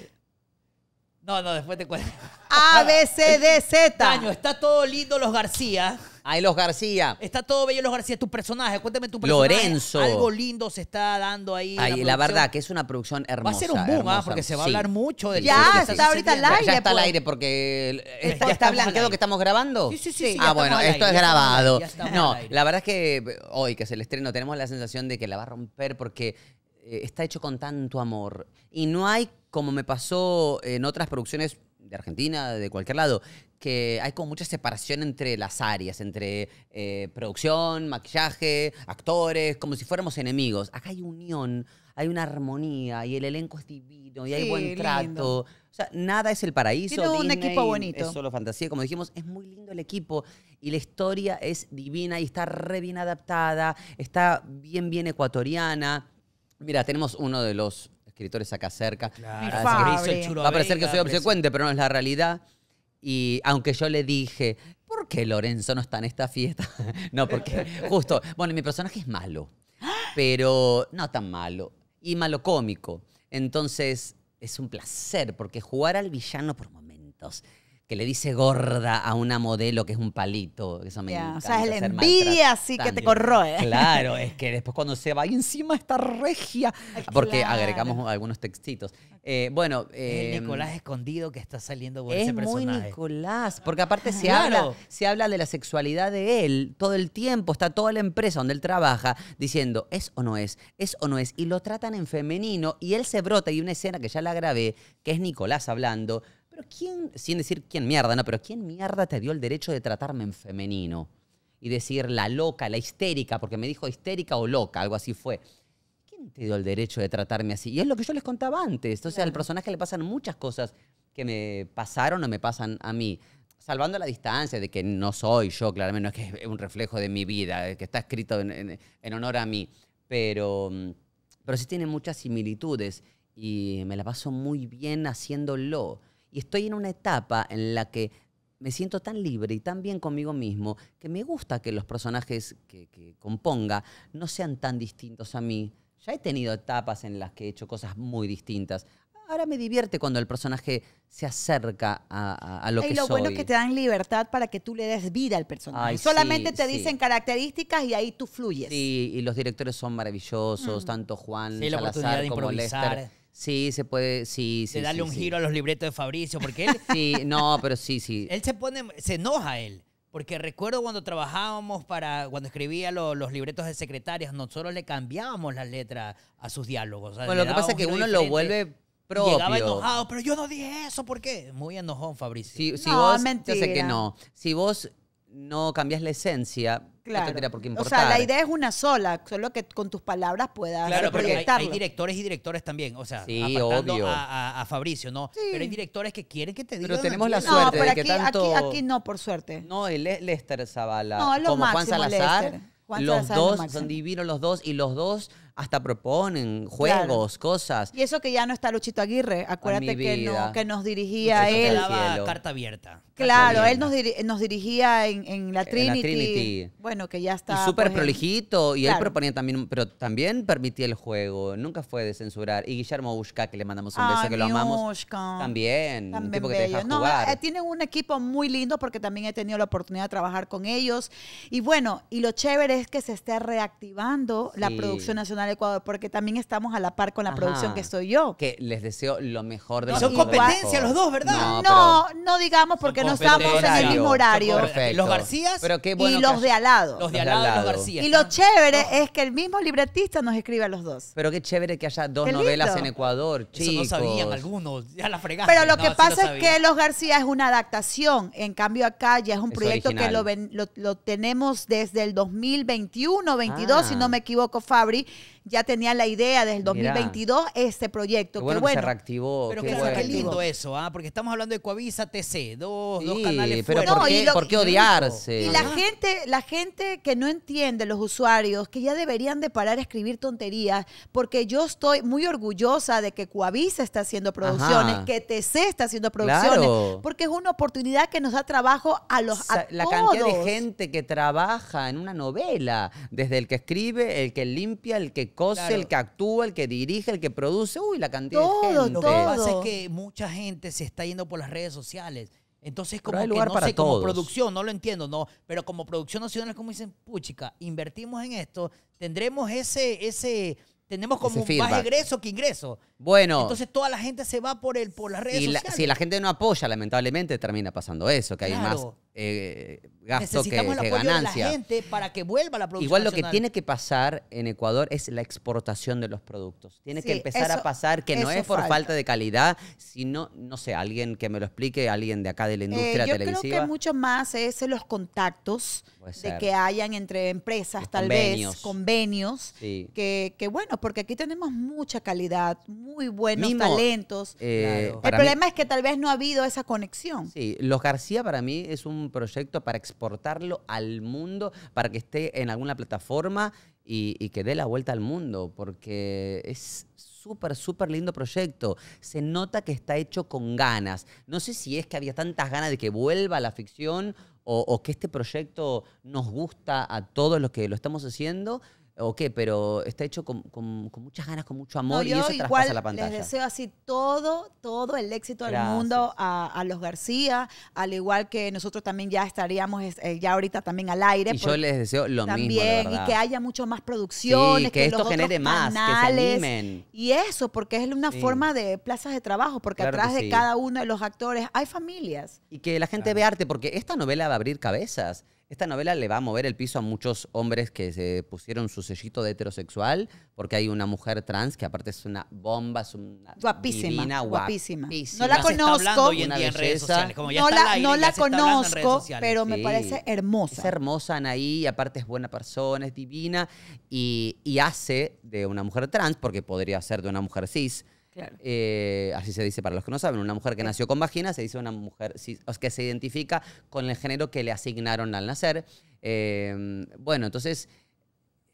no, no, después te cuento. A, B, C, D, Z. está todo lindo los García. Ahí los García. Está todo bello los García, tu personaje. Cuéntame tu personaje. Lorenzo. Algo lindo se está dando ahí. la, verdad que es una producción hermosa. Va a ser un boom, ah, porque se va a hablar mucho del Ya, está, ahorita al aire. Ya está al pues. aire porque ya está blanqueado que estamos grabando. Sí, sí, sí. ah, bueno, esto es grabado. No, la verdad es que hoy que es el estreno tenemos la sensación de que la va a romper porque eh, está hecho con tanto amor. Y no hay, como me pasó en otras producciones de Argentina, de cualquier lado, que hay como mucha separación entre las áreas, entre eh, producción, maquillaje, actores, como si fuéramos enemigos. Acá hay unión, hay una armonía y el elenco es divino y hay buen trato. O sea, nada es el paraíso. Tiene un equipo bonito. Es solo fantasía, como dijimos, es muy lindo el equipo y la historia es divina y está re bien adaptada, está bien bien ecuatoriana. Mira, tenemos uno de los escritores acá cerca. Va a parecer que soy obsecuente, pero no es la realidad. Y aunque yo le dije, ¿por qué Lorenzo no está en esta fiesta? no, porque justo, bueno, mi personaje es malo, pero no tan malo, y malo cómico. Entonces, es un placer, porque jugar al villano por momentos que le dice gorda a una modelo que es un palito. me O sea, es la envidia así que te corroe. Claro, es que después cuando se va encima está regia. Porque agregamos algunos textitos. Eh, bueno. el em, Nicolás escondido que está saliendo por es ese personaje. muy Nicolás. Porque aparte se, habla, se habla de la sexualidad de él todo el tiempo. Está toda la empresa donde él trabaja diciendo es o no es, es o no es. Y lo tratan en femenino y él se brota. Y una escena que ya la grabé, que es Nicolás hablando pero quién, sin decir quién mierda, no, pero quién mierda te dio el derecho de tratarme en femenino y decir la loca, la histérica, porque me dijo histérica o loca, algo así fue. ¿Quién te dio el derecho de tratarme así? Y es lo que yo les contaba antes. Entonces al personaje le pasan muchas cosas que me pasaron o me pasan a mí salvando la distancia de que no soy yo, claramente, no es que es un reflejo de mi vida, eh, que está escrito en, honor a mí, pero, mm, pero sí tiene muchas similitudes y me la paso muy bien haciéndolo. Y estoy en una etapa en la que me siento tan libre y tan bien conmigo mismo que me gusta que los personajes que, componga no sean tan distintos a mí. Ya he tenido etapas en las que he hecho cosas muy distintas ahora me divierte cuando el personaje se acerca a, a, lo que soy. Y lo bueno es que te dan libertad para que tú le des vida al personaje. Solamente te dicen características y ahí tú fluyes. Sí, y los directores son maravillosos, mm. tanto Juan Salazar como Lester Sí, se puede, sí, sí. De darle un giro a los libretos de Fabricio, porque él... sí, no, pero sí, sí. Él se pone, se enoja él. Porque recuerdo cuando trabajábamos para, cuando escribía los libretos de secretarias, nosotros le cambiábamos las letras a sus diálogos. bueno, lo que pasa es que uno lo vuelve propio. Llegaba enojado, pero yo no dije eso, ¿por qué? Muy enojón, Fabricio. no, mentira. Yo sé que no. Si vos no cambias la esencia, Claro. O sea, la idea es una sola, solo que con tus palabras puedas Claro, porque hay, directores y directores también, o sea, sí, A, Fabricio, ¿no? Pero hay directores que quieren que te digan. Pero tenemos la suerte de aquí, que tanto... Aquí, no, por suerte. No, el Lester Zavala, como Juan Salazar, Juan los dos son divinos los dos y los dos hasta proponen juegos, cosas. Y eso que ya no está Luchito Aguirre, acuérdate que, nos dirigía él. Daba carta abierta. Claro, él nos, nos dirigía en, la, Trinity. Bueno, que ya está. súper pues, prolijito, y él proponía también, pero también permitía el juego, nunca fue de censurar. Y Guillermo Ushka, que le mandamos un ah, beso, que lo amamos. También, también, no, eh, tienen un equipo muy lindo porque también he tenido la oportunidad de trabajar con ellos. Y bueno, y lo chévere es que se esté reactivando la producción nacional Ecuador, porque también estamos a la par con la producción que soy yo. Que les deseo lo mejor de Son competencia los dos, ¿verdad? No, no, digamos porque no estamos en el mismo horario. Los García y los de al lado. Los de al los, García. Y lo chévere es que el mismo libretista nos escribe a los dos. Pero qué chévere que haya dos novelas en Ecuador, chicos. Eso no sabían algunos, ya la fregaste. Pero lo que pasa es que Los García es una adaptación, en cambio acá ya es un proyecto que lo, lo, tenemos desde el 2021, 22, si ah. no me equivoco, Fabri ya tenía la idea desde el 2022 este proyecto. Qué bueno, que Pero qué, lindo eso, ¿ah? porque estamos hablando de Coavisa TC, dos, dos canales pero ¿por, qué, ¿por qué odiarse? Y la gente, la gente que no entiende, los usuarios, que ya deberían de parar a escribir tonterías, porque yo estoy muy orgullosa de que Coavisa está haciendo producciones, que TC está haciendo producciones, porque es una oportunidad que nos da trabajo a los La cantidad de gente que trabaja en una novela, desde el que escribe, el que limpia, el que cose, el que actúa, el que dirige, el que produce. Uy, la cantidad de gente. Lo que pasa es que mucha gente se está yendo por las redes sociales. Entonces, como como producción, no lo entiendo, no, pero como producción nacional como dicen, puchica, invertimos en esto, tendremos ese, ese, tenemos como más egreso que ingreso. Bueno. Entonces toda la gente se va por el, por las redes sociales. La, si la gente no apoya, lamentablemente termina pasando eso, que hay más eh, gasto que de ganancia. para que vuelva la producción. Igual lo que tiene que pasar en Ecuador es la exportación de los productos. Tiene que empezar a pasar que no es por falta. de calidad, sino, no sé, alguien que me lo explique, alguien de acá de la eh, industria televisiva. Yo creo que mucho más es los contactos de que hayan entre empresas, tal vez, convenios. Que, bueno, porque aquí tenemos mucha calidad, muy buenos talentos. Eh, el problema es que tal vez no ha habido esa conexión. Sí, los García para mí es un proyecto para exportarlo al mundo, para que esté en alguna plataforma y, que dé la vuelta al mundo, porque es súper, súper lindo proyecto. Se nota que está hecho con ganas. No sé si es que había tantas ganas de que vuelva la ficción o que este proyecto nos gusta a todos los que lo estamos haciendo. ¿O qué? pero está hecho con, con, muchas ganas, con mucho amor y eso traspasa la pantalla. Les deseo así todo, todo el éxito del mundo a, a, los García, al igual que nosotros también ya estaríamos eh, ya ahorita también al aire. Y yo les deseo lo también, mismo. También y que haya mucho más producciones, sí, que, esto genere más, que se animen. Y eso, porque es una forma de plazas de trabajo, porque atrás de cada uno de los actores hay familias. Y que la gente ve arte, porque esta novela va a abrir cabezas. Esta novela le va a mover el piso a muchos hombres que se pusieron su sellito de heterosexual, porque hay una mujer trans que aparte es una bomba, es una guapísima, guapísima. No la conozco, no la, conozco, pero me parece hermosa. Es hermosa Anaí, aparte es buena persona, es divina y, y hace de una mujer trans, porque podría ser de una mujer cis eh, así se dice para los que no saben, una mujer que nació con vagina se dice una mujer que se identifica con el género que le asignaron al nacer. Em, bueno, entonces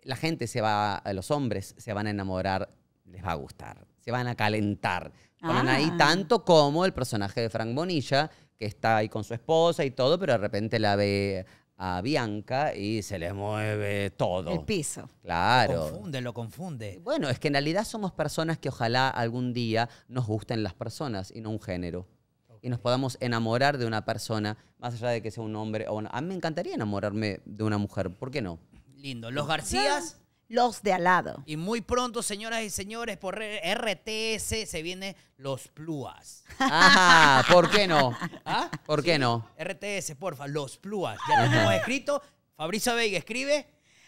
la gente se va, los hombres se van a enamorar, les va a gustar, se van a calentar. Ponen ahí ah. tanto como el personaje de Frank Bonilla, que está ahí con su esposa y todo, pero de repente la ve a Bianca y se le mueve todo. El piso. Claro. Lo confunde, lo confunde. Bueno, es que en realidad somos personas que ojalá algún día nos gusten las personas y no un género. Y nos podamos enamorar de una persona, más allá de que sea un hombre o una... A mí me encantaría enamorarme de una mujer, ¿por qué no? Lindo. Los Garcías los de al lado. Y muy pronto, señoras y señores, por RTS se viene los plúas. Ajá, ¿por qué no? ¿Ah? ¿Por qué no? RTS, porfa, los plúas. Ya lo hemos escrito. Fabrizio Vega escribe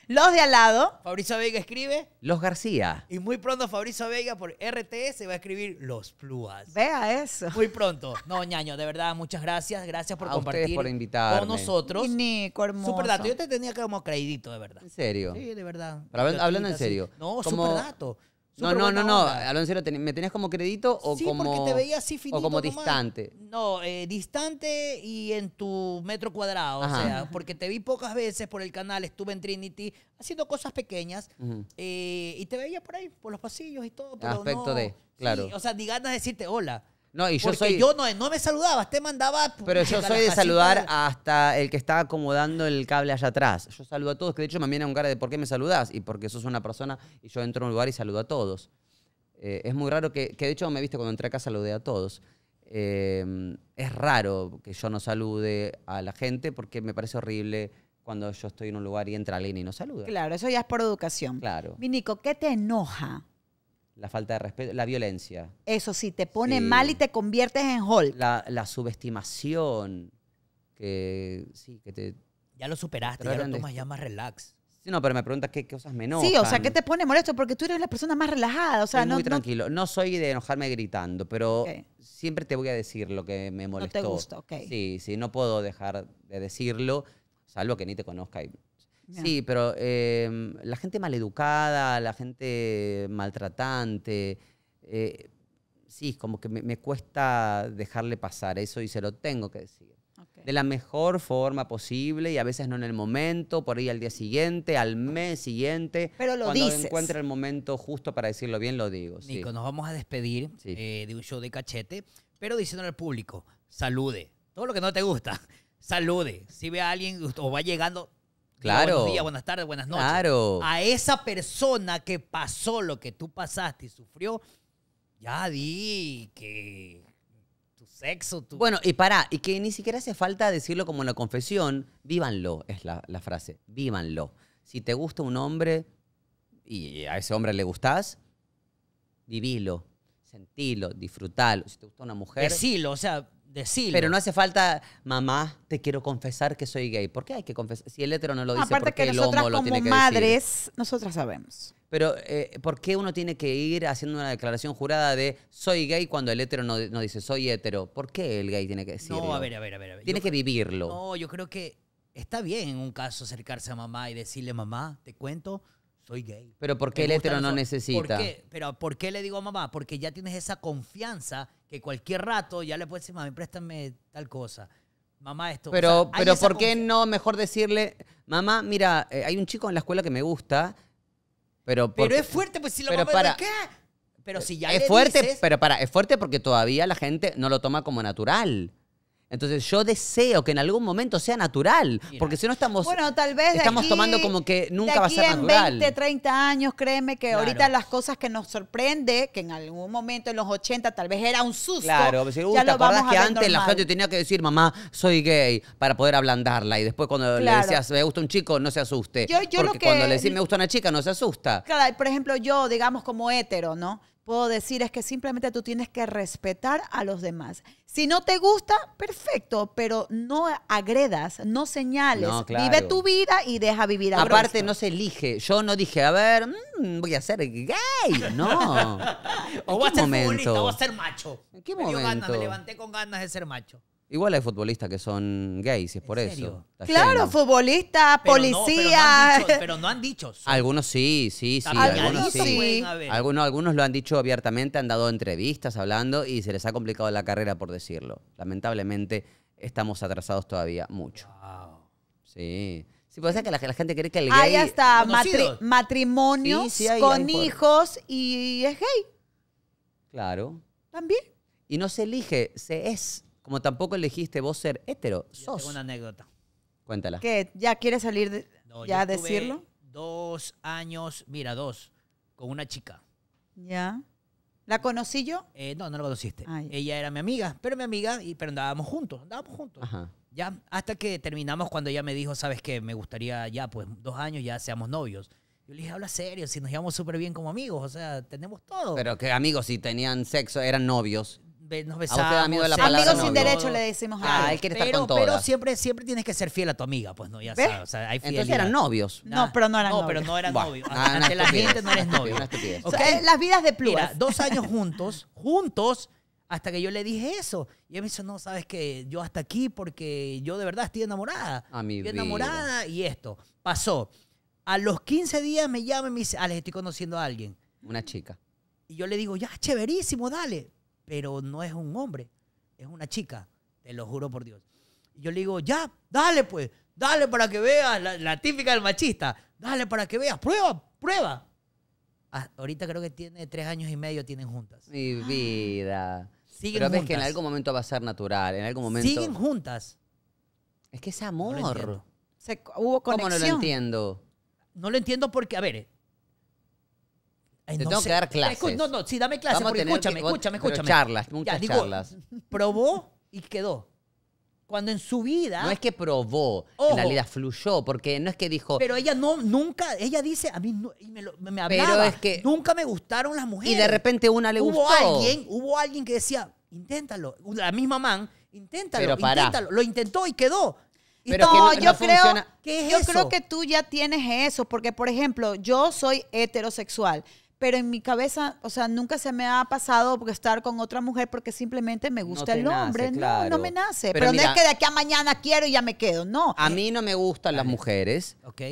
los de al lado. Fabrizio Vega escribe. Los García. Y muy pronto Fabrizio Vega por RTS va a escribir Los Plúas. Vea eso. Muy pronto. No, ñaño, de verdad, muchas gracias. Gracias por compartir. por invitarme. Con nosotros. Nico, hermoso. Yo te tenía como crédito de verdad. ¿En serio? Sí, de verdad. Pero hablando en serio. No, superdato super dato. No, no, no, no, Alonso ¿me tenías como crédito o sí, como. Porque te veía así finito, o como distante. No, eh, distante y en tu metro cuadrado. O sea, porque te vi pocas veces por el canal, estuve en Trinity haciendo cosas pequeñas eh, y te veía por ahí, por los pasillos y todo. Pero no, de, claro. o sea, ni ganas de decirte hola. No, y yo Porque yo no, no me saludabas, te mandaba... Pues, Pero yo soy de saludar hasta el que está acomodando el cable allá atrás. Yo saludo a todos, que de hecho me viene un cara de ¿por qué me saludás? Y porque sos una persona y yo entro a un lugar y saludo a todos. Eh, es muy raro que, de hecho me viste cuando entré acá saludé a todos. Eh, es raro que yo no salude a la gente porque me parece horrible cuando yo estoy en un lugar y entra alguien y no saluda. Claro, eso ya es por educación. Claro. Vinico, ¿qué te enoja? La falta de respeto, la violencia. Eso sí, te pone mal y te conviertes en Hulk. La, subestimación. Que sí, que te. Ya lo superaste, ya lo tomas ya más relax. Sí, no, pero me preguntas qué, cosas menos Sí, o sea, ¿qué te pone molesto? Porque tú eres la persona más relajada. O sea, no, muy tranquilo. No... soy de enojarme gritando, pero siempre te voy a decir lo que me molestó. No Sí, sí, no puedo dejar de decirlo, salvo que ni te conozca y Sí, pero em, la gente maleducada, la gente maltratante, eh, sí, como que me, cuesta dejarle pasar eso y se lo tengo que decir. De la mejor forma posible y a veces no en el momento, por ahí al día siguiente, al mes siguiente. Pero lo Cuando encuentre el momento justo para decirlo bien, lo digo. Nico, nos vamos a despedir eh, de un show de cachete, pero diciéndole al público, salude. Todo lo que no te gusta, salude. Si ve a alguien o va llegando, Claro. Buenos días, buenas tardes, buenas noches. A esa persona que pasó lo que tú pasaste y sufrió, ya di que tu sexo, tu... Bueno, y para, y que ni siquiera hace falta decirlo como una confesión, vívanlo, es la, frase, vívanlo. Si te gusta un hombre y a ese hombre le gustás, vivilo, sentilo, disfrutalo. Si te gusta una mujer. Decilo, o sea, decilo. Pero no hace falta, mamá, te quiero confesar que soy gay. ¿Por qué hay que confesar? Si el hetero no lo dice, ¿por qué que el nosotras lo tiene que madres, nosotras sabemos. Pero, eh, ¿por qué uno tiene que ir haciendo una declaración jurada de soy gay cuando el hetero no, dice soy hetero? ¿Por qué el gay tiene que decirlo? No, a ver, a ver, a ver. Tiene que vivirlo. No, yo creo que está bien en un caso acercarse a mamá y decirle, mamá, te cuento, soy gay. Pero ¿por qué el hetero no necesita? Pero ¿por qué le digo a mamá? Porque ya tienes esa confianza que cualquier rato ya le puedes decir, mami, préstame tal cosa. Mamá, esto. Pero, pero ¿por qué no mejor decirle, mamá, mira, eh, hay un chico en la escuela que me gusta, pero... Pero es fuerte, pues si lo pero para... ¿qué? Pero si ya es fuerte, pero para, es fuerte porque todavía la gente no lo toma como natural. Entonces yo deseo que en algún momento sea natural, porque si no estamos bueno, tal vez estamos tomando como que nunca va a ser natural. en 20, 30 años, créeme que ahorita las cosas que nos sorprende, que en algún momento en los 80 tal vez era un susto. Claro, pues, ya lo vamos que antes normal. la gente tenía que decir, "Mamá, soy gay" para poder ablandarla y después cuando le decías, "Me gusta un chico", no se asuste. Yo, porque lo que, cuando le decís, "Me gusta una chica", no se asusta. Claro, por ejemplo, yo, digamos como hétero, ¿no? Puedo decir es que simplemente tú tienes que respetar a los demás. Si no te gusta, perfecto, pero no agredas, no señales. Vive tu vida y deja vivir a Aparte, no se elige. Yo no dije, a ver, mm, voy a ser gay. No. o voy a ser o voy a ser macho. qué momento? me levanté con ganas de ser macho. Igual hay futbolistas que son gays, y es por eso. claro, futbolistas, policías. pero, no han dicho. Algunos sí, sí, sí. Algunos sí. Algunos, lo han dicho abiertamente, han dado entrevistas hablando y se les ha complicado la carrera, por decirlo. Lamentablemente, estamos atrasados todavía mucho. Wow. Sí. Sí, puede ser que la, gente cree que el gay... Hay hasta matrimonios con hijos y es gay. Claro. También. Y no se elige, se es. Como tampoco elegiste vos ser hetero, sos. Tengo una anécdota. Cuéntala. Que ¿Ya quieres salir de, ya decirlo? Dos años, mira, dos, con una chica. Ya. ¿La conocí yo? Eh, no, no la conociste. Ella era mi amiga, pero mi amiga, y, pero andábamos juntos, andábamos juntos. Ajá. Ya, hasta que terminamos cuando ella me dijo, ¿sabes qué? Me gustaría ya, pues, dos años ya seamos novios. Yo le dije, habla serio, si nos llevamos súper bien como amigos, o sea, tenemos todo. Pero que amigos, si tenían sexo, eran novios nos besamos. A miedo la amigos sin derecho le decimos ah, a él. quiere pero, estar con Pero siempre, siempre tienes que ser fiel a tu amiga, pues no, ya sabes. sea, Entonces eran novios. No, ah. pero no eran novios. No, pero no eran novios. Ante la ah, gente no eres novio. Eh, las vidas de plumas. dos años juntos, juntos, hasta que yo le dije eso. Y él me dice, no, sabes que yo hasta aquí porque yo de verdad estoy enamorada. A mi estoy enamorada y esto. Pasó. A los 15 días me llama y me dice, Alex, estoy conociendo a alguien. Una chica. Y yo le digo, ya, chéverísimo, dale pero no es un hombre, es una chica, te lo juro por Dios. Y yo le digo, ya, dale pues, dale para que veas, la, típica del machista, dale para que veas, prueba, prueba. Ah, ahorita creo que tiene tres años y medio, tienen juntas. Mi ah. vida. Siguen pero juntas. ves que en algún momento va a ser natural, en algún momento. Siguen juntas. Es que ese amor. Se, hubo conexión. ¿Cómo no lo entiendo? No lo entiendo porque, a ver, te no tengo que dar clases. No, no, sí, dame clases, porque escúchame, escúchame, escúchame. charlas, muchas charlas. probó y quedó. Cuando en su vida... No es que probó, en realidad fluyó, porque no es que dijo. Pero ella no, nunca, ella dice, a mí no- y me, lo- hablaba, nunca me gustaron las mujeres. y de repente una le hubo gustó. alguien, hubo alguien que decía, inténtalo, la misma man, inténtalo, inténtalo, lo intentó y quedó. Pero no, yo creo, yo creo que tú ya tienes eso, porque por ejemplo, yo soy heterosexual pero en mi cabeza, o sea, nunca se me ha pasado estar con otra mujer porque simplemente me gusta el hombre. no, no me nace. Pero, no es que de aquí a mañana quiero y ya me quedo, no. A mí no me gustan las mujeres. Ok.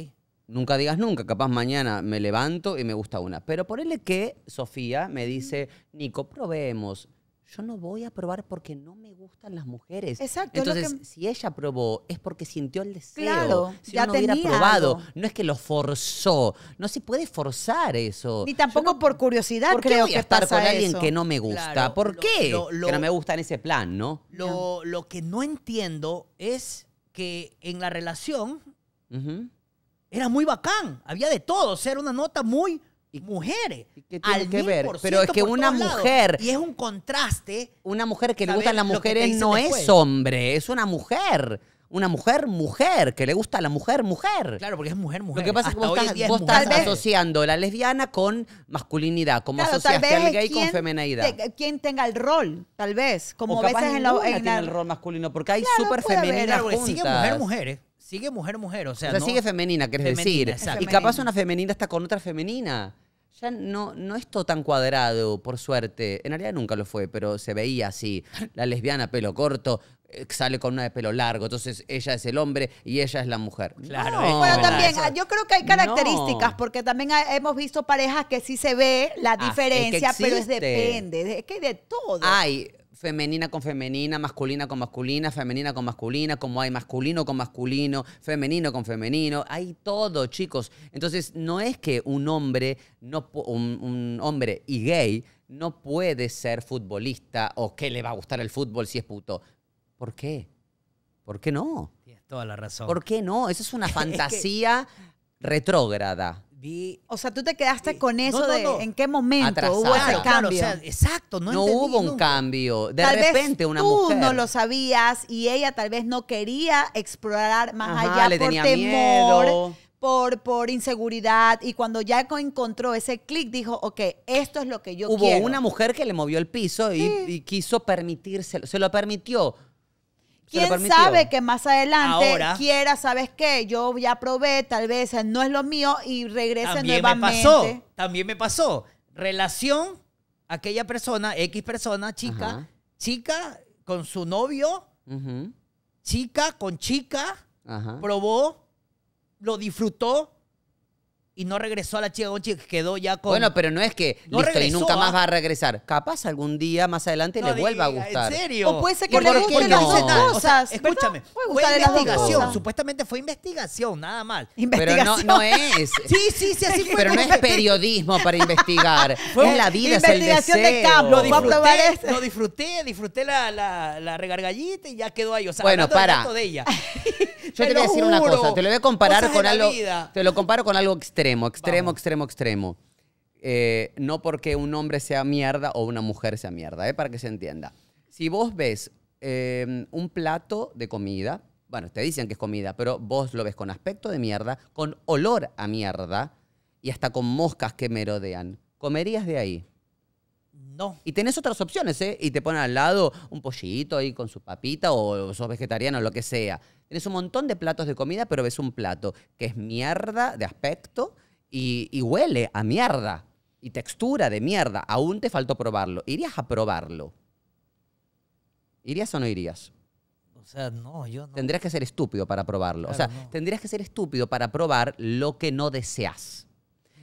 Nunca digas nunca, capaz mañana me levanto y me gusta una. Pero por el que Sofía me dice, Nico, probemos yo no voy a probar porque no me gustan las mujeres. Exacto. Entonces, si ella probó, es porque sintió el deseo. Claro, si ya no hubiera probado, no es que lo forzó. No se puede forzar eso. Ni tampoco por curiosidad ¿por creo que estar con alguien que no me gusta. ¿Por qué? no me gusta en ese plan, ¿no? Lo, que no entiendo es que en la relación era muy bacán. Había de todo. O sea, era una nota muy mujeres. ¿Y que ver? Pero es que una mujer. Y es un contraste. Una mujer que le gustan las mujeres no es hombre, es una mujer. Una mujer, mujer, que le gusta a la mujer, mujer. Claro, porque es mujer, mujer. Lo que pasa es que vos estás, asociando la lesbiana con masculinidad, como claro, asociaste al gay con femenidad. quien tenga el rol, tal vez. Como veces en la. el rol masculino, porque hay súper femeninas juntas. Sigue mujer, mujeres. Eh. Sigue mujer, mujer. O sea, o sea sigue femenina, querés decir. Y capaz una femenina está con otra femenina no, no es todo tan cuadrado, por suerte. En realidad nunca lo fue, pero se veía así. La lesbiana, pelo corto, eh, sale con una de pelo largo, entonces ella es el hombre y ella es la mujer. Claro. Bueno, también, yo creo que hay características, porque también hemos visto parejas que sí se ve la ah, diferencia, pero es depende, es que de todo. Hay femenina con femenina, masculina con masculina, femenina con masculina, como hay masculino con masculino, femenino con femenino, hay todo, chicos. Entonces, no es que un hombre, no, un, hombre y gay no puede ser futbolista o que le va a gustar el fútbol si es puto. ¿Por qué? ¿Por qué no? Tienes toda la razón. ¿Por qué no? Esa es una fantasía retrógrada. O sea, tú te quedaste con eso de en qué momento hubo ese cambio. Claro, o sea, exacto, no, hubo un cambio. De tal repente vez una tú no lo sabías y ella tal vez no quería explorar más allá por temor. Por, por, inseguridad y cuando ya encontró ese clic dijo, ok, esto es lo que yo quiero. Hubo una mujer que le movió el piso y, y, quiso permitírselo, se lo permitió. ¿Quién sabe que más adelante quiera, sabes qué? Yo ya probé, tal vez no es lo mío y regrese nuevamente. Me pasó, también me pasó. Relación, aquella persona, X persona, chica, chica con su novio, chica con chica, probó, lo disfrutó, y no regresó a la chica con quedó ya con. Bueno, pero no es que listo, y nunca más ¿ah? va a regresar. Capaz algún día más adelante le vuelva a gustar. ¿En serio? O puede ser que le guste las cosas. escúchame, fue investigación. Supuestamente fue investigación, nada mal. Investigación. Pero no, no es. sí, sí, sí, así fue. Pero no es periodismo para investigar. es la vida, es el Investigación de campo. Lo disfruté, disfruté, disfruté la, la, regargallita y ya quedó ahí. O sea, bueno, para. de ella. Yo te, voy a decir una cosa, te lo voy a comparar con algo. Te lo comparo con algo extremo, extremo, extremo, extremo. Eh, no porque un hombre sea mierda o una mujer sea mierda, eh, para que se entienda. Si vos ves eh, un plato de comida, bueno, te dicen que es comida, pero vos lo ves con aspecto de mierda, con olor a mierda y hasta con moscas que merodean. ¿Comerías de ahí? No. Y tenés otras opciones, ¿eh? Y te ponen al lado un pollito ahí con su papita o sos vegetariano, lo que sea. Tenés un montón de platos de comida, pero ves un plato que es mierda de aspecto y, huele a mierda y textura de mierda. Aún te faltó probarlo. ¿Irías a probarlo? ¿Irías o no irías? O sea, no, yo no. Tendrías que ser estúpido para probarlo. o sea, tendrías que ser estúpido para probar lo que no deseas.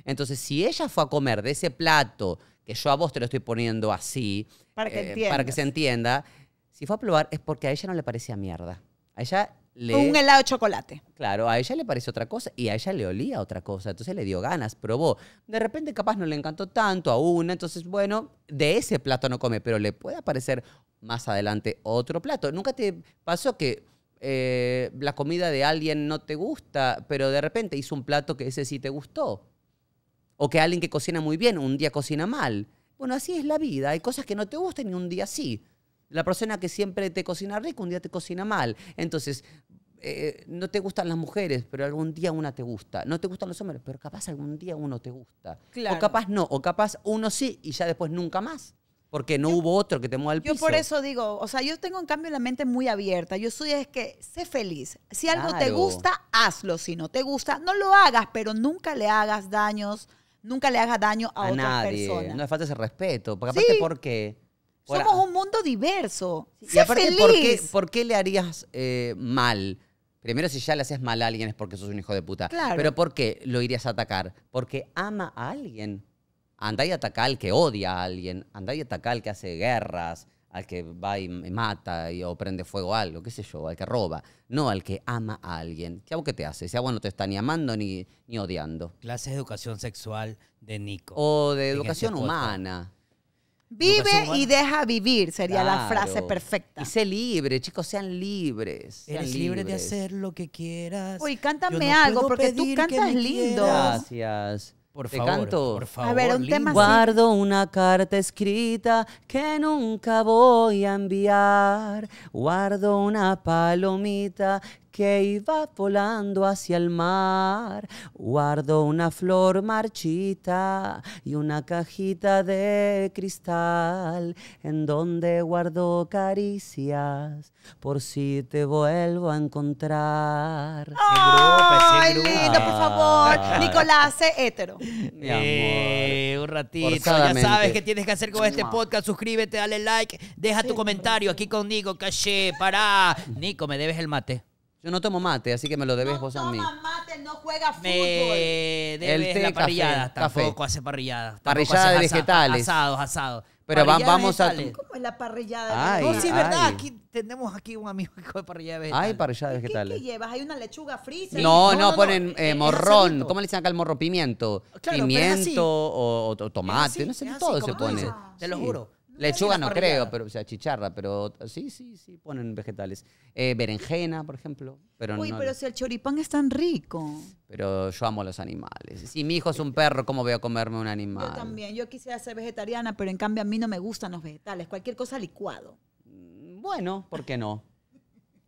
Entonces, si ella fue a comer de ese plato que yo a vos te lo estoy poniendo así, para que, eh, para que se entienda, si fue a probar es porque a ella no le parecía mierda. A ella le... Un helado de chocolate. Claro, a ella le pareció otra cosa y a ella le olía otra cosa. Entonces le dio ganas, probó. De repente capaz no le encantó tanto a una, entonces bueno, de ese plato no come, pero le puede aparecer más adelante otro plato. ¿Nunca te pasó que eh, la comida de alguien no te gusta, pero de repente hizo un plato que ese sí te gustó? O que alguien que cocina muy bien un día cocina mal. Bueno, así es la vida. Hay cosas que no te gustan y un día sí. La persona que siempre te cocina rico, un día te cocina mal. Entonces, eh, no te gustan las mujeres, pero algún día una te gusta. No te gustan los hombres, pero capaz algún día uno te gusta. O capaz no, o capaz uno sí y ya después nunca más. Porque no hubo otro que te mueva el piso. Yo por eso digo, o sea, yo tengo en cambio la mente muy abierta. Yo soy es que sé feliz. Si algo te gusta, hazlo. Si no te gusta, no lo hagas, pero nunca le hagas daños nunca le haga daño a, a persona. nadie. No le falta ese respeto. Porque aparte, ¿por qué? Somos un mundo diverso. Y aparte, ¿por, qué, ¿por qué le harías eh, mal? Primero, si ya le haces mal a alguien es porque sos un hijo de puta. Claro. Pero ¿por qué lo irías a atacar? Porque ama a alguien. Andá y ataca al que odia a alguien. Andá y ataca al que hace guerras al que va y mata y, o prende fuego algo, qué sé yo, al que roba. No al que ama a alguien. ¿Qué hago que te hace? si agua no te está ni amando ni, odiando. Clases de educación sexual de Nico. O de educación humana. Vive y deja vivir sería la frase perfecta. Y sé libre, chicos, sean libres. Sean Eres libre de hacer lo que quieras. Uy, cántame algo, porque tú cantas lindo. Gracias. Por favor, Por favor, a ver, Guardo una carta escrita que nunca voy a enviar. Guardo una palomita que iba volando hacia el mar. Guardo una flor marchita y una cajita de cristal en donde guardo caricias por si te vuelvo a encontrar. ¡Ay, lindo, por favor! Ah. Nicolás, hétero. Eh, Mi un ratito. Ya sabes que tienes que hacer con este podcast. Suscríbete, dale like, deja tu comentario aquí conmigo, Nico Caché. Pará. Nico, me debes el mate no tomo mate, así que me lo debes vos a mí. No toma mate, no juega fútbol. Me té, la parrillada. Café, tampoco hace parrilladas. Parrilladas de vegetales. Asados, asados. Pero vamos a... ¿Cómo es la parrillada? Ay, no, sí, es verdad. Aquí tenemos aquí un amigo de parrilla de vegetales. Hay parrilladas de vegetales. ¿Qué, llevas? Hay una lechuga frita. No, no, ponen eh, morrón. ¿Cómo le dicen acá el morro? Pimiento. Pimiento o, tomate. no sé, todo se pone. Te lo juro. Lechuga no creo, pero, o sea, chicharra, pero sí, sí, sí, ponen vegetales. Eh, berenjena, por ejemplo. Pero Uy, pero si el choripán es tan rico. Pero yo amo los animales. Si mi hijo es un perro, ¿cómo voy a comerme un animal? Yo también, yo quise ser vegetariana, pero en cambio a mí no me gustan los vegetales, cualquier cosa licuado. Mm, bueno, ¿por qué no?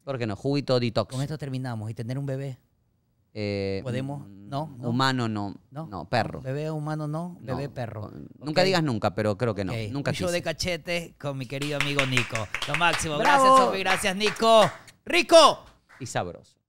¿Por qué no? Juguito detox. Con esto terminamos y tener un bebé. Eh, Podemos, mm, no, Humano no, no, perro. Bebé humano no, bebé perro. Nunca digas nunca, pero creo que no. Nunca Yo de cachete con mi querido amigo Nico. Lo máximo. Gracias, Sofi. Gracias, Nico. Rico. Y sabroso.